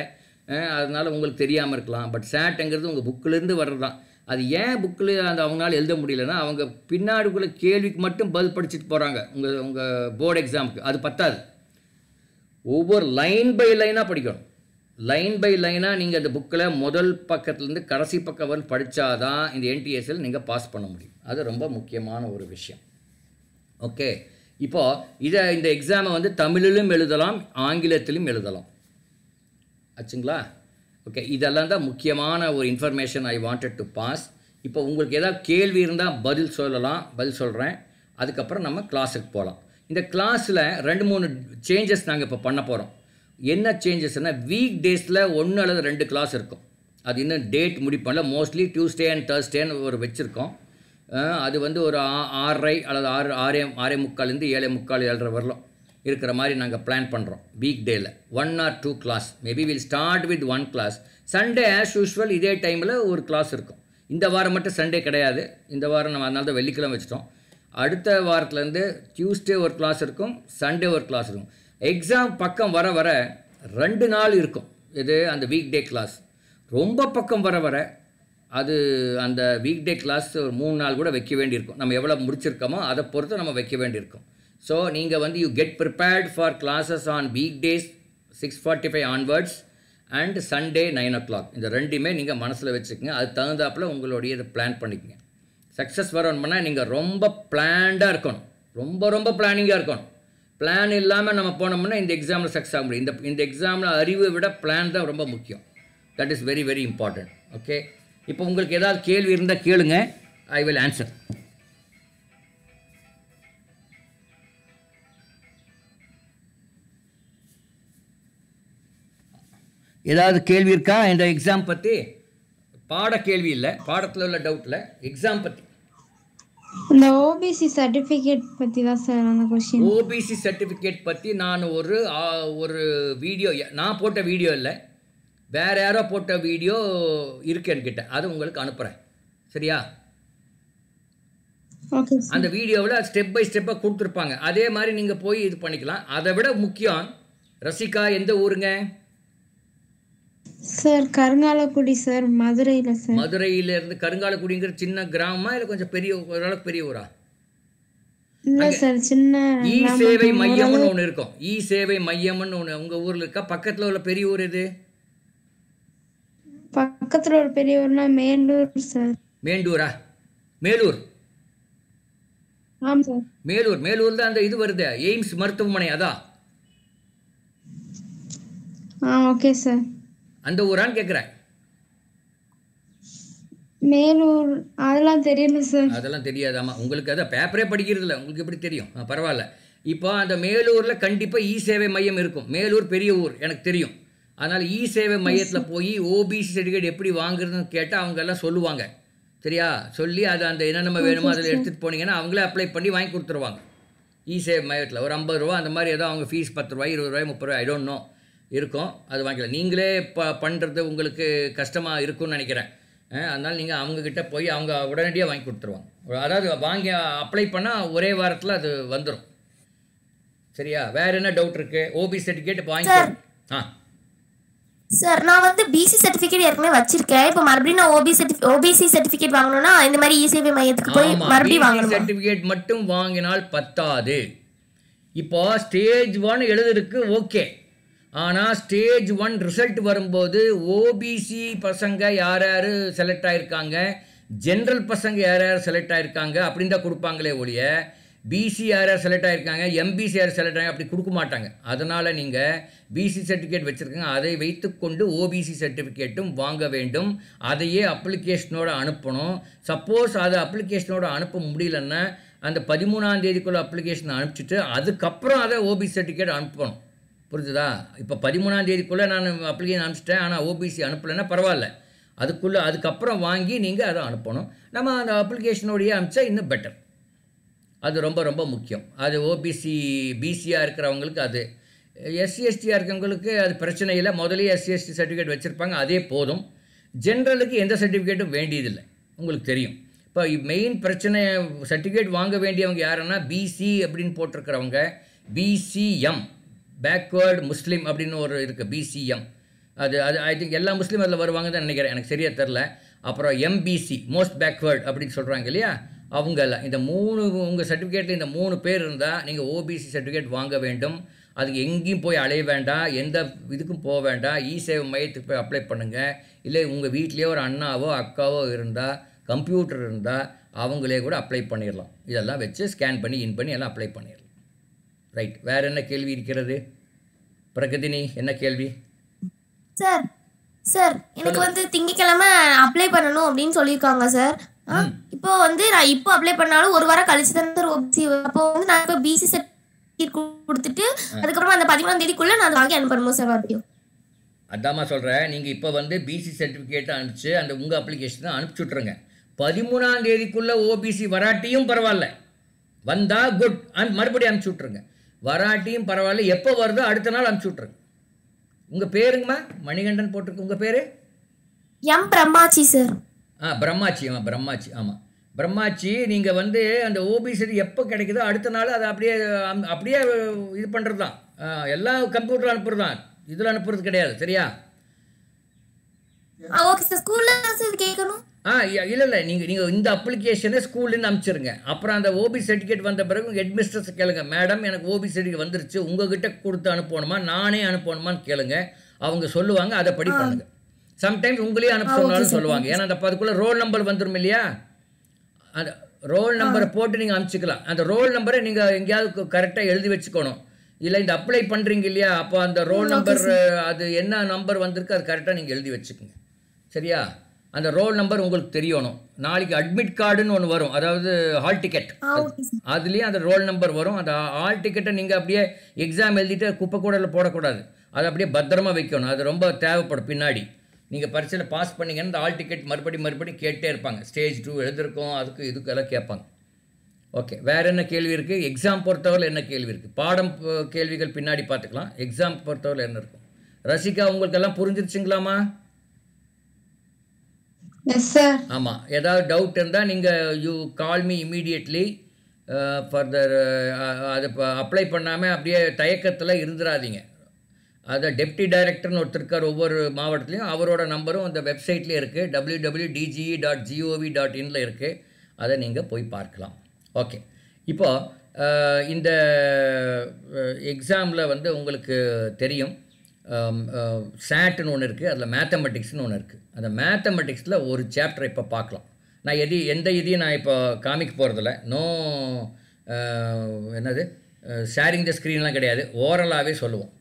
அதனால் உங்களுக்கு தெரியாமல் இருக்கலாம் பட் சேட்டுங்கிறது உங்கள் புக்கிலேருந்து வர்றது தான் அது ஏன் புக்கில் அந்த அவங்களால எழுத முடியலன்னா அவங்க பின்னாடிக்குள்ளே கேள்விக்கு மட்டும் பதில் படிச்சுட்டு போகிறாங்க உங்கள் உங்கள் போர்டு எக்ஸாமுக்கு அது பத்தாது ஒவ்வொரு லைன் பை லைனாக படிக்கணும் லைன் பை லைனாக நீங்கள் அந்த புக்கில் முதல் பக்கத்துலேருந்து கடைசி பக்கம் வரை படித்தாதான் இந்த என்டிஎஸ்எல் நீங்கள் பாஸ் பண்ண முடியும் அது ரொம்ப முக்கியமான ஒரு விஷயம் ஓகே இப்போது இதை இந்த எக்ஸாமை வந்து தமிழிலும் எழுதலாம் ஆங்கிலத்திலும் எழுதலாம் ஆச்சுங்களா ஓகே இதெல்லாம் தான் முக்கியமான ஒரு information I wanted to pass இப்போ உங்களுக்கு ஏதாவது கேள்வி இருந்தால் பதில் சொல்லலாம் பதில் சொல்கிறேன் அதுக்கப்புறம் நம்ம கிளாஸுக்கு போகலாம் இந்த கிளாஸில் ரெண்டு மூணு சேஞ்சஸ் நாங்கள் இப்போ பண்ண போகிறோம் என்ன சேஞ்சஸ்னால் வீக் டேஸில் ஒன்று அல்லது ரெண்டு கிளாஸ் இருக்கும் அது இன்னும் டேட் முடிப்பில் மோஸ்ட்லி டியூஸ்டே அண்ட் தேர்ஸ்டேன்னு ஒரு வச்சுருக்கோம் அது வந்து ஒரு ஆறரை அல்லது ஆறு ஆறே ஆறே முக்கால்லேருந்து ஏழே முக்கால் ஏழரை வரலாம் இருக்கிற மாதிரி நாங்கள் பிளான் பண்ணுறோம் வீக் டேயில் one or two class maybe will start with one class Sunday as usual இதே டைமில் ஒரு கிளாஸ் இருக்கும் இந்த வாரம் மட்டும் சண்டே கிடையாது இந்த வாரம் நம்ம அதனால தான் வெள்ளிக்கிழமை வச்சிட்டோம் அடுத்த வாரத்துலேருந்து டியூஸ்டே ஒரு கிளாஸ் இருக்கும் சண்டே ஒரு கிளாஸ் இருக்கும் எக்ஸாம் பக்கம் வர வர ரெண்டு நாள் இருக்கும் இது அந்த வீக் டே கிளாஸ் ரொம்ப பக்கம் வர வர அது அந்த வீக் டே கிளாஸ் ஒரு மூணு நாள் கூட வைக்க வேண்டியிருக்கும் நம்ம எவ்வளோ முடிச்சிருக்கோமோ அதை பொறுத்து நம்ம வைக்க வேண்டியிருக்கும் ஸோ நீங்கள் வந்து you get prepared for classes on week days six forty five onwards and Sunday nine o'clock இந்த ரெண்டுமே நீங்கள் மனசில் வச்சுக்கோங்க அது தகுந்தாப்பில் உங்களுடைய இதை பிளான் பண்ணிக்கோங்க சக்ஸஸ் பண்ணால் நீங்கள் ரொம்ப பிளான்டாக இருக்கணும் ரொம்ப ரொம்ப பிளானிங்காக இருக்கணும் பிளான் இல்லாமல் நம்ம போனோம்னா இந்த எக்ஸாமில் சக்ஸஸ் ஆக முடியும் இந்த இந்த எக்ஸாமில் அறிவை விட பிளான் தான் ரொம்ப முக்கியம் that is very very important okay இப்போ உங்களுக்கு ஏதாவது கேள்வி இருந்தால் கேளுங்க ஐ வில் ஆன்சர் ஏதாவது கேள்வி இருக்கா இந்த எக்ஸாம் பற்றி பாட கேள்வி இல்லை பாடத்தில் உள்ள டவுட்டில் எக்ஸாம் பற்றி இந்த ஓபிசி சர்டிஃபிகேட் பற்றி தான் சார் அந்த ஓபிசி சர்டிஃபிகேட் பற்றி நான் ஒரு ஒரு வீடியோ நான் போட்ட வீடியோ இல்லை வேறு யாரோ போட்ட வீடியோ இருக்கு என்கிட்ட அது உங்களுக்கு அனுப்புகிறேன் சரியா அந்த வீடியோவில் ஸ்டெப் பை ஸ்டெப்பாக கொடுத்துருப்பாங்க அதே மாதிரி நீங்கள் போய் இது பண்ணிக்கலாம் அதை விட முக்கியம் ரசிகா எந்த ஊருங்க சார் கருங்காலக்குடி சார் மதுரையில் சார் மதுரையிலேருந்து கருங்காலக்குடிங்கிற சின்ன கிராமமா இல்லை கொஞ்சம் பெரிய ஓரளவுக்கு பெரிய ஊரா சின்ன இ சேவை மையம்னு ஒன்று இருக்கும் இ சேவை மையம்னு ஒன்று உங்கள் ஊரில் இருக்கா பக்கத்தில் உள்ள பெரிய ஊர் எது பக்கத்துல ஒரு பெரிய ஊர்னா மேலூர் சார் மேண்டூரா மேலூர் ஆம் சார் மேலூர் மேலூர் தான் அந்த இது வருது எய்ம்ஸ் மருத்துவமனை அதா ஆ ஓகே சார் அந்த ஊரான்னு கேக்குறேன் மேலூர் அதெல்லாம் தெரியல சார் அதெல்லாம் தெரியாதாமா உங்களுக்கு அதான் பேப்பரே படிக்கிறது இல்லை உங்களுக்கு எப்படி தெரியும் பரவாயில்ல இப்போ அந்த மேலூரில் கண்டிப்பாக இ சேவை மையம் இருக்கும் மேலூர் பெரிய ஊர் எனக்கு தெரியும் அதனால் இ சேவை மையத்தில் போய் ஓபிசி சர்டிஃபிகேட் எப்படி வாங்குறதுன்னு கேட்டால் அவங்க எல்லாம் சொல்லுவாங்க சரியா சொல்லி அது அந்த என்னென்ன வேணுமோ அதில் எடுத்துகிட்டு போனீங்கன்னா அவங்களே அப்ளை பண்ணி வாங்கி கொடுத்துருவாங்க இ சேவை மையத்தில் ஒரு ஐம்பது ரூபா அந்த மாதிரி ஏதோ அவங்க ஃபீஸ் பத்து ரூபாய் இருபது ரூபாய் முப்பது ரூபாய் ஐ நோ இருக்கும் அது வாங்கிக்கலாம் நீங்களே இப்போ பண்ணுறது உங்களுக்கு கஷ்டமாக இருக்கும்னு நினைக்கிறேன் அதனால் நீங்கள் அவங்கக்கிட்ட போய் அவங்க உடனடியாக வாங்கி கொடுத்துருவாங்க அதாவது வாங்கி அப்ளை பண்ணால் ஒரே வாரத்தில் அது வந்துடும் சரியா வேறு என்ன டவுட் இருக்குது ஓபி சர்டிஃபிகேட் வாங்கி ஆ சார் நான் வந்து பிசி சர்டிஃபிகேட் ஏற்கனவே வச்சிருக்கேன் இப்போ மறுபடியும் நான் ஓபி சர்டிபிகேட் ஓபிசி சர்டிஃபிகேட் வாங்கணும்னா இந்த மாதிரி இசேவை e மையத்துக்கு போய் மறுபடியும் வாங்கணும் சர்டிஃபிகேட் மட்டும் வாங்கினால் பத்தாது இப்போ ஸ்டேஜ் ஒன் எழுதுறதுக்கு ஓகே ஆனால் ஸ்டேஜ் ஒன் ரிசல்ட் வரும்போது ஓபிசி பசங்க யார் யார் செலக்ட் ஆகியிருக்காங்க ஜென்ரல் பசங்க யார் யார் செலக்ட் ஆகிருக்காங்க அப்படின்னு தான் கொடுப்பாங்களே ஒழிய பிசிஆராக செலக்ட் ஆகிருக்காங்க எம்பிசிஆர் செலக்ட் ஆகி அப்படி கொடுக்க மாட்டாங்க அதனால் நீங்கள் பிசி சர்டிஃபிகேட் வச்சுருக்கீங்க அதை வைத்துக்கொண்டு ஓபிசி சர்டிஃபிகேட்டும் வாங்க வேண்டும் அதையே அப்ளிகேஷனோடு அனுப்பணும் சப்போஸ் அதை அப்ளிகேஷனோடு அனுப்ப முடியலன்னா அந்த பதிமூணாம் தேதிக்குள்ளே அப்ளிகேஷன் அனுப்பிச்சிட்டு அதுக்கப்புறம் அதை ஓபிசி சர்டிஃபிகேட் அனுப்பணும் புரிஞ்சுதா இப்போ பதிமூணாம் தேதிக்குள்ளே நான் அப்ளிகேஷன் அனுப்பிச்சிட்டேன் ஆனால் ஓபிசி அனுப்பலைன்னா பரவாயில்ல அதுக்குள்ளே அதுக்கப்புறம் வாங்கி நீங்கள் அதை அனுப்பணும் நம்ம அந்த அப்ளிகேஷனோடையே அனுப்பிச்சா இன்னும் பெட்டர் அது ரொம்ப ரொம்ப முக்கியம் அது ஓபிசி பிசியாக இருக்கிறவங்களுக்கு அது எஸ்சிஎஸ்டியாக இருக்கிறவங்களுக்கு அது பிரச்சனை இல்லை முதலே எஸ்சிஎஸ்டி சர்டிஃபிகேட் வச்சுருப்பாங்க அதே போதும் ஜென்ரலுக்கு எந்த சர்டிஃபிகேட்டும் வேண்டியதில்லை உங்களுக்கு தெரியும் இப்போ மெயின் பிரச்சனை சர்டிஃபிகேட் வாங்க வேண்டியவங்க யாருன்னா பிசி அப்படின்னு போட்டிருக்கிறவங்க பிசிஎம் பேக்வேர்டு முஸ்லீம் அப்படின்னு ஒரு இருக்குது பிசிஎம் அது அது ஐ திங்க் எல்லா முஸ்லீம் அதில் வருவாங்க தான் நினைக்கிறேன் எனக்கு சரியாக தெரில அப்புறம் எம்பிசி மோஸ்ட் பேக்வேர்டு அப்படின்னு சொல்கிறாங்க இல்லையா அவங்கள இந்த மூணு உங்கள் சர்டிஃபிகேட்டில் இந்த மூணு பேர் இருந்தால் நீங்கள் ஓபிசி சர்டிஃபிகேட் வாங்க வேண்டும் அதுக்கு எங்கேயும் போய் அலைய வேண்டாம் எந்த இதுக்கும் போக வேண்டாம் இ சேவை மையத்துக்கு போய் அப்ளை பண்ணுங்கள் இல்லை உங்கள் வீட்லேயே ஒரு அண்ணாவோ அக்காவோ இருந்தால் கம்ப்யூட்டர் இருந்தால் அவங்களே கூட அப்ளை பண்ணிடலாம் இதெல்லாம் வச்சு ஸ்கேன் பண்ணி இன் பண்ணி எல்லாம் அப்ளை பண்ணிடலாம் ரைட் வேறு என்ன கேள்வி இருக்கிறது பிரகதினி என்ன கேள்வி சார் சார் எனக்கு வந்து திங்கக்கிழமை அப்ளை பண்ணணும் அப்படின்னு சொல்லியிருக்காங்க சார் இப்போ வந்து நான் இப்போ அப்ளை பண்ணாலும் ஒரு வாரம் கழிச்சு தான் ஓபிசி அப்போ வந்து நான் இப்போ பிசி சர்டிஃபிகேட் கொடுத்துட்டு அதுக்கப்புறம் அந்த பதிமூணாம் தேதிக்குள்ள நான் வாங்கி அனுப்பணுமோ சார் மறுபடியும் அதாம்மா சொல்கிறேன் நீங்கள் இப்போ வந்து பிசி சர்டிஃபிகேட்டை அனுப்பிச்சு அந்த உங்கள் அப்ளிகேஷன் அனுப்பிச்சி விட்ருங்க பதிமூணாம் தேதிக்குள்ளே ஓபிசி வராட்டியும் பரவாயில்ல வந்தால் குட் அன் மறுபடியும் அனுப்பிச்சி விட்ருங்க வராட்டியும் பரவாயில்ல எப்போ வருதோ அடுத்த நாள் அனுப்பிச்சி விட்ருங்க உங்கள் பேருங்கம்மா மணிகண்டன் போட்டிருக்கு உங்கள் பேர் எம் பிரம்மாச்சி சார் ஆ பிரம்மாச்சி ஆமாம் பிரம்மாச்சி ஆமாம் பிரம்மாச்சி நீங்கள் வந்து அந்த ஓபிசி எப்போ கிடைக்குதோ அடுத்த நாள் அதை அப்படியே அப்படியே இது பண்ணுறது தான் எல்லாம் கம்ப்யூட்டர் அனுப்புறது தான் இதில் அனுப்புறது கிடையாது சரியா ஆ இல்லை இல்லை நீங்கள் நீங்கள் இந்த அப்ளிகேஷனை ஸ்கூல்லேருந்து அனுப்பிச்சிருங்க அப்புறம் அந்த ஓபி சர்டிஃபிகேட் வந்த பிறகு ஹெட்மிஸ்டர்ஸ் கேளுங்க மேடம் எனக்கு ஓபி சர்டிஃபிகேட் வந்துருச்சு உங்ககிட்ட கொடுத்து அனுப்பணுமா நானே அனுப்பணுமான்னு கேளுங்க அவங்க சொல்லுவாங்க அதை படி பண்ணுங்கள் சம்டைம்ஸ் உங்களே அனுப்ப சொன்னாலும் சொல்லுவாங்க ஏன்னா அந்த அதுக்குள்ளே ரோல் நம்பர் வந்துடும் இல்லையா அந்த ரோல் நம்பரை போட்டு நீங்கள் அனுப்பிச்சிக்கலாம் அந்த ரோல் நம்பரை நீங்கள் எங்கேயாவது கரெக்டாக எழுதி வச்சுக்கணும் இல்லை இந்த அப்ளை பண்ணுறீங்க இல்லையா அப்போ அந்த ரோல் நம்பர் அது என்ன நம்பர் வந்திருக்கு அது கரெக்டாக நீங்கள் எழுதி வச்சுக்கோங்க சரியா அந்த ரோல் நம்பர் உங்களுக்கு தெரியணும் நாளைக்கு அட்மிட் கார்டுன்னு ஒன்று வரும் அதாவது ஹால் டிக்கெட் அதுலேயும் அந்த ரோல் நம்பர் வரும் அந்த ஹால் டிக்கெட்டை நீங்கள் அப்படியே எக்ஸாம் எழுதிட்டு குப்பை போடக்கூடாது அதை அப்படியே பத்திரமா வைக்கணும் அது ரொம்ப தேவைப்படும் பின்னாடி நீங்கள் பரிசையில் பாஸ் பண்ணிங்கன்னா இந்த ஆல் டிக்கெட் மறுபடி மறுபடி கேட்டே இருப்பாங்க ஸ்டேஜ் டூ எழுதிருக்கோம் அதுக்கு இதுக்கு எல்லாம் கேட்பாங்க ஓகே வேறு என்ன கேள்வி இருக்குது எக்ஸாம் பொறுத்தவரை என்ன கேள்வி இருக்குது பாடம் கேள்விகள் பின்னாடி பார்த்துக்கலாம் எக்ஸாம் பொறுத்தவரை என்ன இருக்கும் ரசிகா உங்களுக்கெல்லாம் புரிஞ்சிருச்சுங்களாமா ஆமாம் ஏதாவது டவுட் இருந்தால் நீங்கள் you call me immediately further அதை அப்ளை பண்ணாமல் அப்படியே தயக்கத்தில் இருந்துடாதீங்க அதை டெப்டி டைரக்டர்னு ஒருத்தருக்கார் ஒவ்வொரு மாவட்டத்துலேயும் அவரோட நம்பரும் அந்த வெப்சைட்லேயே இருக்குது W W DGE dot G O V e dot இனில் இருக்குது அதை நீங்கள் போய் பார்க்கலாம் ஓகே இப்போது இந்த எக்ஸாமில் வந்து உங்களுக்கு தெரியும் சேட்டுன்னு ஒன்று இருக்குது அதில் மேத்தமெட்டிக்ஸ்னு ஒன்று இருக்குது அந்த மேத்தமெட்டிக்ஸில் ஒரு சாப்டர் இப்போ பார்க்கலாம் நான் எது எந்த இதையும் நான் இப்போ காமிக்க போகிறதில்ல நோ என்னது ஷேரிங் த ஸ்க்ரீன்லாம் கிடையாது ஓரலாகவே சொல்லுவோம்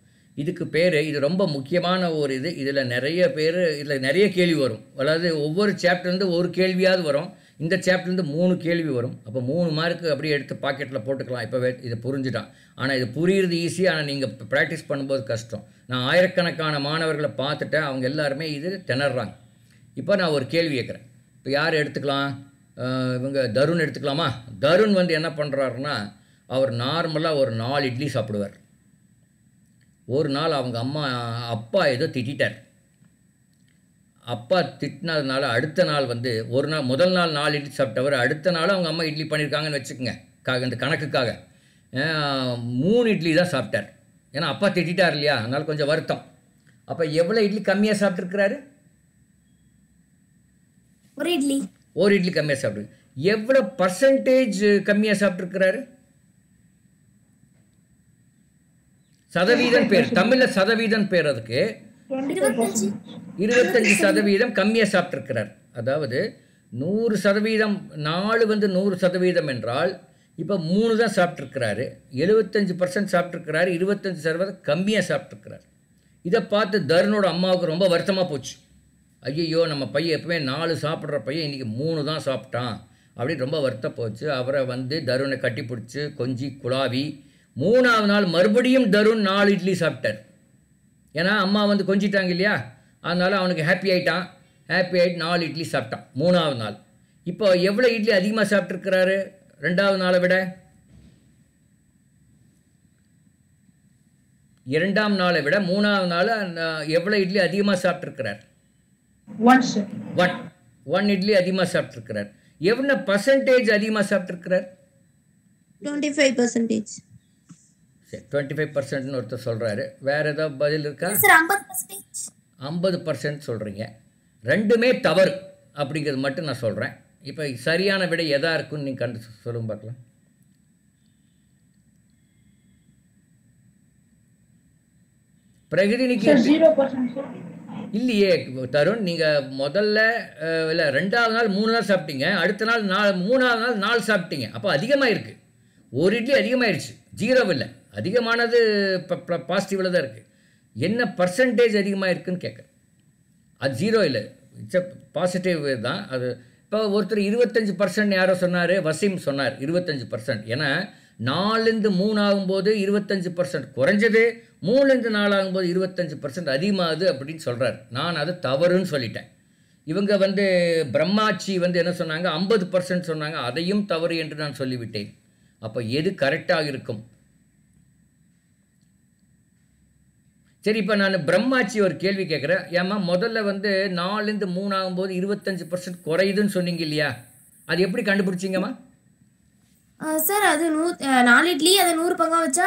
இதுக்கு பேர் இது ரொம்ப முக்கியமான ஒரு இது இதில் நிறைய பேர் இதில் நிறைய கேள்வி வரும் அதாவது ஒவ்வொரு சாப்டர்லேருந்து ஒரு கேள்வியாவது வரும் இந்த சாப்டர்லேருந்து மூணு கேள்வி வரும் அப்போ மூணு மார்க்கு அப்படியே எடுத்து பாக்கெட்டில் போட்டுக்கலாம் இப்போவே இதை புரிஞ்சுட்டான் ஆனால் இது புரியுறது ஈஸி ஆனால் நீங்கள் ப்ராக்டிஸ் பண்ணும்போது கஷ்டம் நான் ஆயிரக்கணக்கான மாணவர்களை பார்த்துட்டேன் அவங்க எல்லாருமே இது திணறாங்க இப்போ நான் ஒரு கேள்வி கேட்குறேன் இப்போ யார் எடுத்துக்கலாம் இவங்க தருண் எடுத்துக்கலாமா தருண் வந்து என்ன பண்ணுறாருன்னா அவர் நார்மலாக ஒரு நாலு இட்லி சாப்பிடுவார் ஒரு நாள் அவங்க அம்மா அப்பா ஏதோ திட்டார் அப்பா திட்டினதுனால அடுத்த நாள் வந்து ஒரு நாள் முதல் நாள் நாலு இட்லி சாப்பிட்டவர் அடுத்த நாள் அவங்க அம்மா இட்லி பண்ணியிருக்காங்கன்னு வச்சுக்கோங்க இந்த கணக்குக்காக மூணு இட்லி தான் சாப்பிட்டார் ஏன்னா அப்பா திட்டார் இல்லையா அதனால் கொஞ்சம் வருத்தம் அப்போ எவ்வளோ இட்லி கம்மியாக சாப்பிட்ருக்கிறாரு ஒரு இட்லி ஒரு இட்லி கம்மியாக சாப்பிட்டு எவ்வளோ பர்சன்டேஜ் கம்மியாக சாப்பிட்ருக்கிறாரு சதவீதம் பேர் தமிழ்ல சதவீதம் பேர் அதுக்கு இருபத்தஞ்சு சதவீதம் கம்மியாக சாப்பிட்ருக்கிறார் அதாவது நூறு சதவீதம் நாலு வந்து நூறு சதவீதம் என்றால் இப்போ மூணு தான் சாப்பிட்ருக்கிறாரு எழுபத்தஞ்சு பர்சன்ட் சாப்பிட்ருக்கிறாரு இருபத்தஞ்சு சதவீதம் கம்மியாக சாப்பிட்ருக்கிறாரு இதை பார்த்து தருணோட அம்மாவுக்கு ரொம்ப வருத்தமாக போச்சு ஐயையோ நம்ம பையன் எப்பவுமே நாலு சாப்பிட்ற பையன் இன்றைக்கி மூணு தான் சாப்பிட்டான் அப்படின்னு ரொம்ப வருத்தம் போச்சு அவரை வந்து தருணை கட்டி பிடிச்சி கொஞ்சி குழாவி மூணாவது நாள் மறுபடியும் தருண் நாலு இட்லி சாப்பிட்டார் ஏன்னா அம்மா வந்து கொஞ்சிட்டாங்க இல்லையா அதனால் அவனுக்கு ஹாப்பி ஆகிட்டான் ஹாப்பி ஆகிட்டு நாலு இட்லி சாப்பிட்டான் மூணாவது நாள் இப்போ எவ்வளோ இட்லி அதிகமாக சாப்பிட்ருக்கிறாரு ரெண்டாவது நாளை விட இரண்டாம் நாளை விட மூணாவது நாள் எவ்வளோ இட்லி அதிகமாக சாப்பிட்ருக்கிறார் ஒன் ஒன் இட்லி அதிகமாக சாப்பிட்ருக்கிறார் எவ்வளோ பர்சன்டேஜ் அதிகமாக சாப்பிட்ருக்கிறார் twenty five percentage twenty five பர்சன்ட்னு ஒருத்தர் சொல்கிறாரு வேறு ஏதாவது பதில் இருக்கா ஐம்பது பர்சன்ட் சொல்கிறீங்க ரெண்டுமே தவறு அப்படிங்கிறது மட்டும் நான் சொல்கிறேன் இப்போ சரியான விடை எதாக இருக்குன்னு நீங்கள் கண்டு சொல்லுங்க பார்க்கலாம் பிரகிதினிக்கு இல்லையே தருண் நீங்கள் முதல்ல இல்லை ரெண்டாவது நாள் மூணு நாள் சாப்பிட்டீங்க அடுத்த நாள் நாலு மூணாவது நாள் நாலு சாப்பிட்டீங்க அப்போ அதிகமாக இருக்குது ஒரு இட்லி அதிகமாகிடுச்சு ஜீரோ இல்லை அதிகமானது பாசிட்டிவில் தான் இருக்குது என்ன பர்சன்டேஜ் அதிகமாக இருக்குதுன்னு கேட்குறேன் அது ஜீரோ இல்லை இட்ஸ் அ பாசிட்டிவ் தான் அது இப்போ ஒருத்தர் இருபத்தஞ்சி பர்சன்ட் யாரோ சொன்னார் வசீம் சொன்னார் இருபத்தஞ்சி பர்சன்ட் ஏன்னா நாலுலேருந்து மூணு ஆகும்போது இருபத்தஞ்சு பர்சன்ட் குறைஞ்சது மூணுலேருந்து நாலு ஆகும்போது இருபத்தஞ்சி பர்சன்ட் அதிகமாகுது அப்படின்னு சொல்கிறார் நான் அது தவறுன்னு சொல்லிட்டேன் இவங்க வந்து பிரம்மாச்சி வந்து என்ன சொன்னாங்க ஐம்பது பர்சன்ட் சொன்னாங்க அதையும் தவறு என்று நான் சொல்லிவிட்டேன் அப்போ எது கரெக்டாக இருக்கும் சரி இப்போ நான் பிரம்மாச்சி ஒரு கேள்வி கேட்குறேன் ஏம்மா முதல்ல வந்து நாலுலேருந்து மூணு ஆகும்போது இருபத்தஞ்சு பர்சன்ட் குறையுதுன்னு சொன்னீங்க இல்லையா அது எப்படி கண்டுபிடிச்சிங்கம்மா சார் அது நூ நாலு இட்லி அதை நூறு பங்கா வச்சா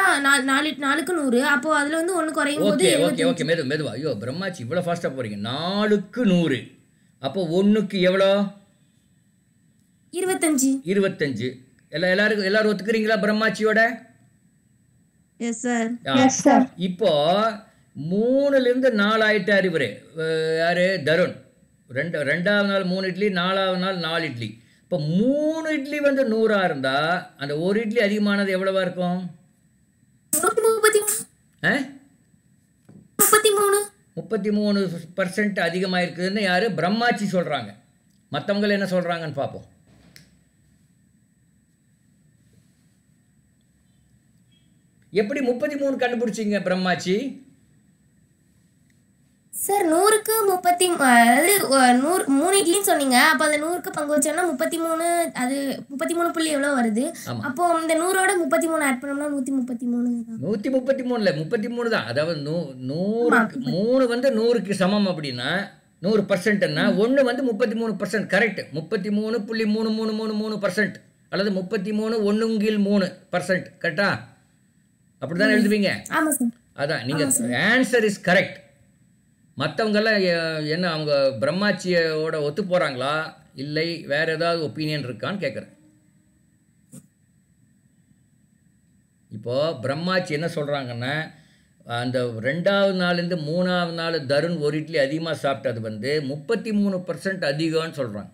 நாலு நாலுக்கு நூறு அப்போ அதில் வந்து ஒன்று குறையும் ஓகே ஓகே ஓகே மெது மெதுவா ஐயோ பிரம்மாச்சி இவ்வளோ ஃபாஸ்ட்டாக போகிறீங்க நாலுக்கு நூறு அப்போ ஒன்றுக்கு எவ்வளோ இருபத்தஞ்சு இருபத்தஞ்சு எல்லா எல்லாருக்கும் எல்லாரும் ஒத்துக்கிறீங்களா பிரம்மாச்சியோட எஸ் சார் இப்போ மூணுலேருந்து நாலு ஆயிட்டார் இவர் யார் தருண் ரெண்டு ரெண்டாவது நாள் மூணு இட்லி நாலாவது நாள் நாலு இட்லி இப்போ மூணு இட்லி வந்து நூறாக இருந்தால் அந்த ஒரு இட்லி அதிகமானது எவ்வளவா இருக்கும் முப்பத்தி மூணு பர்சன்ட் அதிகமாக இருக்குதுன்னு யார் பிரம்மாச்சி சொல்கிறாங்க மற்றவங்க என்ன சொல்கிறாங்கன்னு பார்ப்போம் எப்படி முப்பத்தி மூணு கண்டுபிடிச்சிங்க பிரம்மாச்சி சார் நூறுக்கு முப்பத்தி அதாவது நூறு மூணு இட்லின்னு சொன்னீங்க அப்போ அந்த நூறுக்கு பங்கு வச்சோம்னா முப்பத்தி மூணு அது முப்பத்தி மூணு புள்ளி எவ்வளோ வருது அப்போ இந்த நூறோட முப்பத்தி மூணு ஆட் பண்ணோம்னா நூற்றி முப்பத்தி மூணு நூற்றி முப்பத்தி மூணுல முப்பத்தி மூணு தான் அதாவது நூ நூறு மூணு வந்து நூறுக்கு சமம் அப்படின்னா நூறு பர்சன்ட்னா ஒன்று வந்து முப்பத்தி மூணு பர்சன்ட் கரெக்ட் முப்பத்தி மூணு புள்ளி மூணு மூணு மூணு மூணு பர்சன்ட் அல்லது முப்பத்தி மூணு ஒன்றுங்கில் மூணு பர்சன்ட் கரெக்டா அப்படி தான் எழுதுவீங்க அதான் நீங்கள் ஆன்சர் இஸ் கரெக்ட் மற்றவங்கெல்லாம் என்ன அவங்க பிரம்மாச்சியோட ஒத்து போகிறாங்களா இல்லை வேறு ஏதாவது ஒப்பீனியன் இருக்கான்னு கேட்குறேன் இப்போது பிரம்மாச்சி என்ன சொல்கிறாங்கன்னா அந்த ரெண்டாவது நாள்லேருந்து மூணாவது நாள் தருண் ஒரு இட்லி அதிகமாக சாப்பிட்டது வந்து முப்பத்தி மூணு பர்சன்ட் அதிகம்னு சொல்கிறாங்க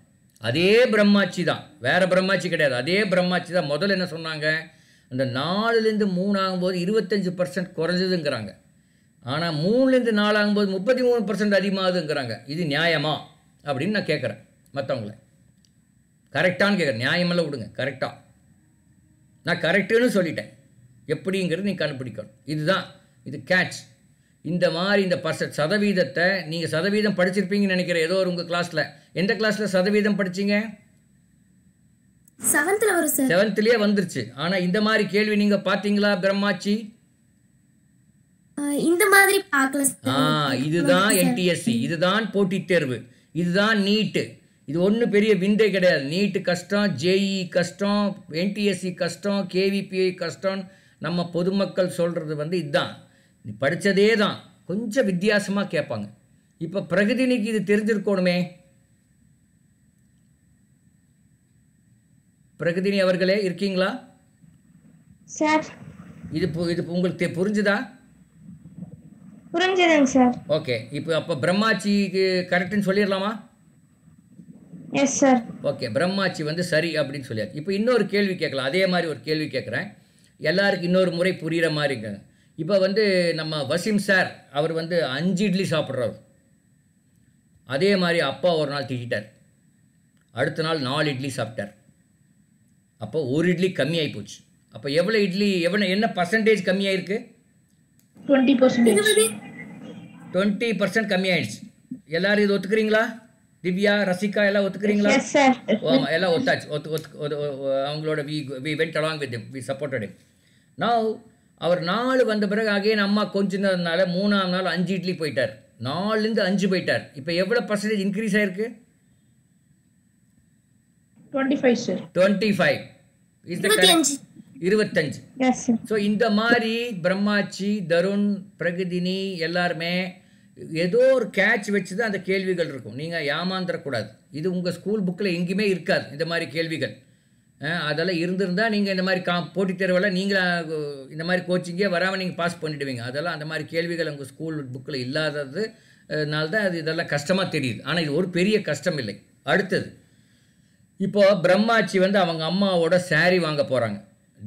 அதே பிரம்மாச்சி தான் வேறு பிரம்மாச்சி கிடையாது அதே பிரம்மாச்சி தான் முதல்ல என்ன சொன்னாங்க அந்த நாலுலேருந்து மூணு ஆகும்போது இருபத்தஞ்சி பர்சன்ட் குறைஞ்சதுங்கிறாங்க ஆனால் மூணுலேருந்து நாலாகும்போது முப்பத்தி மூணு பர்சன்ட் அதிகமாகுதுங்கிறாங்க இது நியாயமா அப்படின்னு நான் கேட்குறேன் மற்றவங்கள கரெக்டானு கேட்குறேன் நியாயமெல்லாம் விடுங்க கரெக்டாக நான் கரெக்டுன்னு சொல்லிட்டேன் எப்படிங்கிறது நீங்கள் கண்டுபிடிக்கணும் இதுதான் இது கேட்ச் இந்த மாதிரி இந்த பர்ச சதவீதத்தை நீங்கள் சதவீதம் படிச்சிருப்பீங்கன்னு நினைக்கிறேன் ஏதோ ஒரு உங்கள் கிளாஸில் எந்த கிளாஸில் சதவீதம் படிச்சிங்க செவன்த்லேயே வந்துருச்சு ஆனால் இந்த மாதிரி கேள்வி நீங்கள் பார்த்தீங்களா பிரம்மாச்சி இந்த மாதிரி பார்க்கல ஆ இதுதான் என்டிஎஸ்சி இதுதான் போட்டித் தேர்வு இதுதான் நீட்டு இது ஒன்றும் பெரிய விந்தே கிடையாது நீட்டு கஷ்டம் ஜேஇ e கஷ்டம் என்டிஎஸ்சி கஷ்டம் கேவிபிஐ கஷ்டம்னு நம்ம பொதுமக்கள் சொல்கிறது வந்து இதுதான் நீ படித்ததே தான் கொஞ்சம் வித்தியாசமாக கேட்பாங்க இப்போ பிரகதினிக்கு இது தெரிஞ்சிருக்கணுமே பிரகதினி அவர்களே இருக்கீங்களா சார் இது இது உங்களுக்கு புரிஞ்சுதா புரிஞ்சதுங்க சார் ஓகே இப்போ அப்போ பிரம்மாச்சிக்கு கரெக்ட்னு சொல்லிடலாமா எஸ் சார் ஓகே பிரம்மாச்சி வந்து சரி அப்படின்னு சொல்லியாச்சு இப்போ இன்னொரு கேள்வி கேட்கலாம் அதே மாதிரி ஒரு கேள்வி கேட்குறேன் எல்லாருக்கும் இன்னொரு முறை புரிகிற மாதிரி இப்போ வந்து நம்ம வசீம் சார் அவர் வந்து அஞ்சு இட்லி சாப்பிட்றவர் அதே மாதிரி அப்பா ஒரு நாள் திட்டார் அடுத்த நாள் நாலு இட்லி சாப்பிட்டார் அப்போ ஒரு இட்லி கம்மியாகி போச்சு அப்போ எவ்வளோ இட்லி எவ்வளோ என்ன பர்சன்டேஜ் கம்மியாயிருக்கு டுவெண்ட்டி பர்சன்டேஜ் டுவெண்ட்டி பர்சன்ட் கம்மியாயிடுச்சு எல்லாரும் இது ஒத்துக்கிறீங்களா திவ்யா ரசிகா எல்லாம் ஒத்துக்கிறீங்களா ஆமாம் எல்லாம் ஒத்தாச்சு ஒத்து ஒத்து அவங்களோட we we went along with we supported நான் அவர் நாலு வந்த பிறகு அகைன் அம்மா இருந்ததுனால மூணாம் நாள் அஞ்சு இட்லி போயிட்டார் நாலுலேருந்து அஞ்சு போயிட்டார் இப்போ எவ்வளோ பர்சன்டேஜ் இன்க்ரீஸ் ஆயிருக்கு twenty five is the correct இருபத்தஞ்சு ஸோ இந்த மாதிரி பிரம்மாச்சி தருண் பிரகதினி எல்லாருமே ஏதோ ஒரு கேட்ச் வச்சு தான் அந்த கேள்விகள் இருக்கும் நீங்கள் ஏமாந்துடக்கூடாது இது உங்கள் ஸ்கூல் புக்கில் எங்கேயுமே இருக்காது இந்த மாதிரி கேள்விகள் அதெல்லாம் இருந்திருந்தால் நீங்கள் இந்த மாதிரி கா போட்டித் தேர்வெல்லாம் நீங்கள் இந்த மாதிரி கோச்சிங்கே வராமல் நீங்கள் பாஸ் பண்ணிவிடுவீங்க அதெல்லாம் அந்த மாதிரி கேள்விகள் உங்கள் ஸ்கூல் புக்கில் இல்லாதது தான் அது இதெல்லாம் கஷ்டமாக தெரியுது ஆனால் இது ஒரு பெரிய கஷ்டம் இல்லை அடுத்தது இப்போது பிரம்மாச்சி வந்து அவங்க அம்மாவோட சாரீ வாங்க போகிறாங்க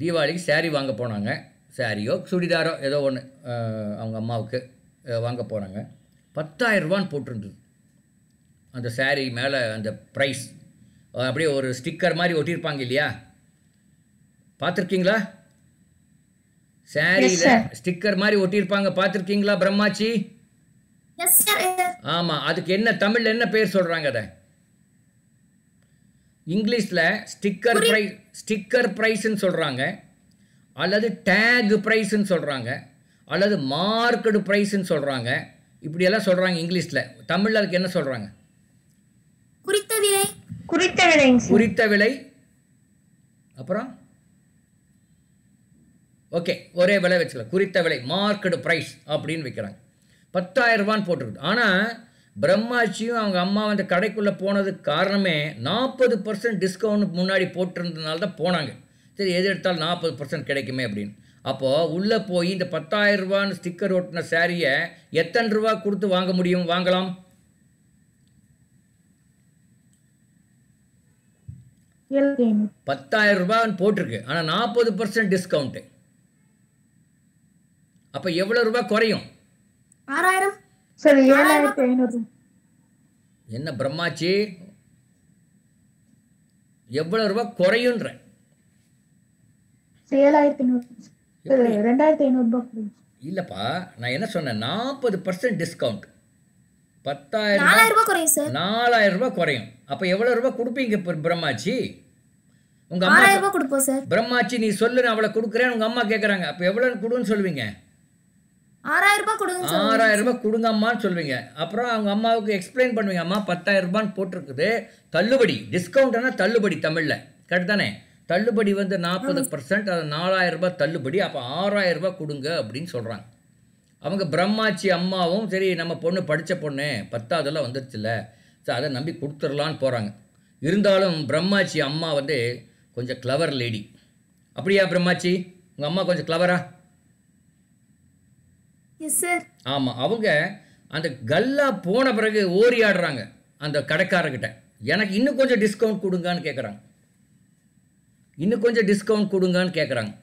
தீபாவளிக்கு சாரீ வாங்க போனாங்க சாரியோ சுடிதாரோ ஏதோ ஒன்று அவங்க அம்மாவுக்கு வாங்க போனாங்க ரூபான்னு போட்டிருந்தது அந்த சாரீ மேலே அந்த ப்ரைஸ் அப்படியே ஒரு ஸ்டிக்கர் மாதிரி ஒட்டியிருப்பாங்க இல்லையா பார்த்துருக்கீங்களா சாரியில் ஸ்டிக்கர் மாதிரி ஒட்டியிருப்பாங்க பார்த்துருக்கீங்களா பிரம்மாச்சி ஆமாம் அதுக்கு என்ன தமிழில் என்ன பேர் சொல்கிறாங்க அதை இங்கிலீஷில் ஸ்டிக்கர் ப்ரைஸ் ஸ்டிக்கர் ப்ரைஸ்ன்னு சொல்கிறாங்க அல்லது டேக் ப்ரைஸ்ன்னு சொல்கிறாங்க அல்லது மார்க்கடு ப்ரைஸ்ன்னு சொல்கிறாங்க இப்படியெல்லாம் சொல்கிறாங்க இங்கிலீஷில் தமிழில் அதுக்கு என்ன சொல்கிறாங்க குறித்த விலை குறித்த விலை குறித்த விலை அப்புறம் ஓகே ஒரே விலை வச்சுக்கலாம் குறித்த விலை மார்க்கெடு ப்ரைஸ் அப்படின்னு வைக்கிறாங்க பத்தாயிரம் ரூபான்னு போட்டுருக்கு ஆனால் பிரம்மாச்சியும் அவங்க அம்மா வந்து கடைக்குள்ளே போனதுக்கு காரணமே நாற்பது பர்சன்ட் டிஸ்கவுண்ட் முன்னாடி போட்டிருந்ததுனால தான் போனாங்க சரி எது எடுத்தாலும் நாற்பது பர்சன்ட் கிடைக்குமே அப்படின்னு அப்போது உள்ளே போய் இந்த பத்தாயிரம் ரூபான்னு ஸ்டிக்கர் ஓட்டின சாரியை எத்தனை ரூபா கொடுத்து வாங்க முடியும் வாங்கலாம் பத்தாயிரம் ரூபான்னு போட்டிருக்கு ஆனால் நாற்பது பர்சன்ட் டிஸ்கவுண்ட் அப்போ எவ்வளோ ரூபாய் குறையும் என்ன பிரம்மாச்சி எவ்வளோ ரூபாய் குறையுன்ற ரெண்டாயிரத்தி ஐநூறுபா இல்லைப்பா நான் என்ன சொன்னேன் நாற்பது பர்சன்ட் டிஸ்கவுண்ட் பத்தாயிரம் நாலாயிரம் ரூபாய் குறையும் சார் நாலாயிரம் ரூபாய் குறையும் அப்போ எவ்வளோ ரூபாய் கொடுப்பீங்க பிரம்மாச்சி உங்க அம்மா ரூபாய் கொடுப்போம் சார் பிரம்மாச்சி நீ சொல்லு நான் அவளை கொடுக்குறேன் உங்க அம்மா கேட்குறாங்க அப்போ எவ்வளோன்னு கொடுன்னு சொல்லுவீங்க ஆறாயிரம் ரூபாய் கொடுங்க ஆறாயிரம் ரூபாய் கொடுங்கம்மான்னு சொல்லுவீங்க அப்புறம் அவங்க அம்மாவுக்கு எக்ஸ்பிளைன் பண்ணுவீங்க அம்மா பத்தாயிரம் ரூபான்னு போட்டிருக்குது தள்ளுபடி டிஸ்கவுண்ட்னா தள்ளுபடி தமிழில் கரெக்ட் தானே தள்ளுபடி வந்து நாற்பது பர்சன்ட் அது ரூபாய் தள்ளுபடி அப்போ ஆறாயிரம் ரூபாய் கொடுங்க அப்படின்னு சொல்கிறாங்க அவங்க பிரம்மாச்சி அம்மாவும் சரி நம்ம பொண்ணு படித்த பொண்ணு பத்தாவதுல வந்துருச்சுல்ல ஸோ அதை நம்பி கொடுத்துடலான்னு போகிறாங்க இருந்தாலும் பிரம்மாச்சி அம்மா வந்து கொஞ்சம் கிளவர் லேடி அப்படியா பிரம்மாச்சி உங்கள் அம்மா கொஞ்சம் கிளவரா ஆமாம் அவங்க அந்த கல்லா போன பிறகு ஓரியாடுறாங்க ஆடுறாங்க அந்த கடைக்காரர்கிட்ட எனக்கு இன்னும் கொஞ்சம் டிஸ்கவுண்ட் கொடுங்கன்னு கேட்குறாங்க இன்னும் கொஞ்சம் டிஸ்கவுண்ட் கொடுங்கன்னு கேட்குறாங்க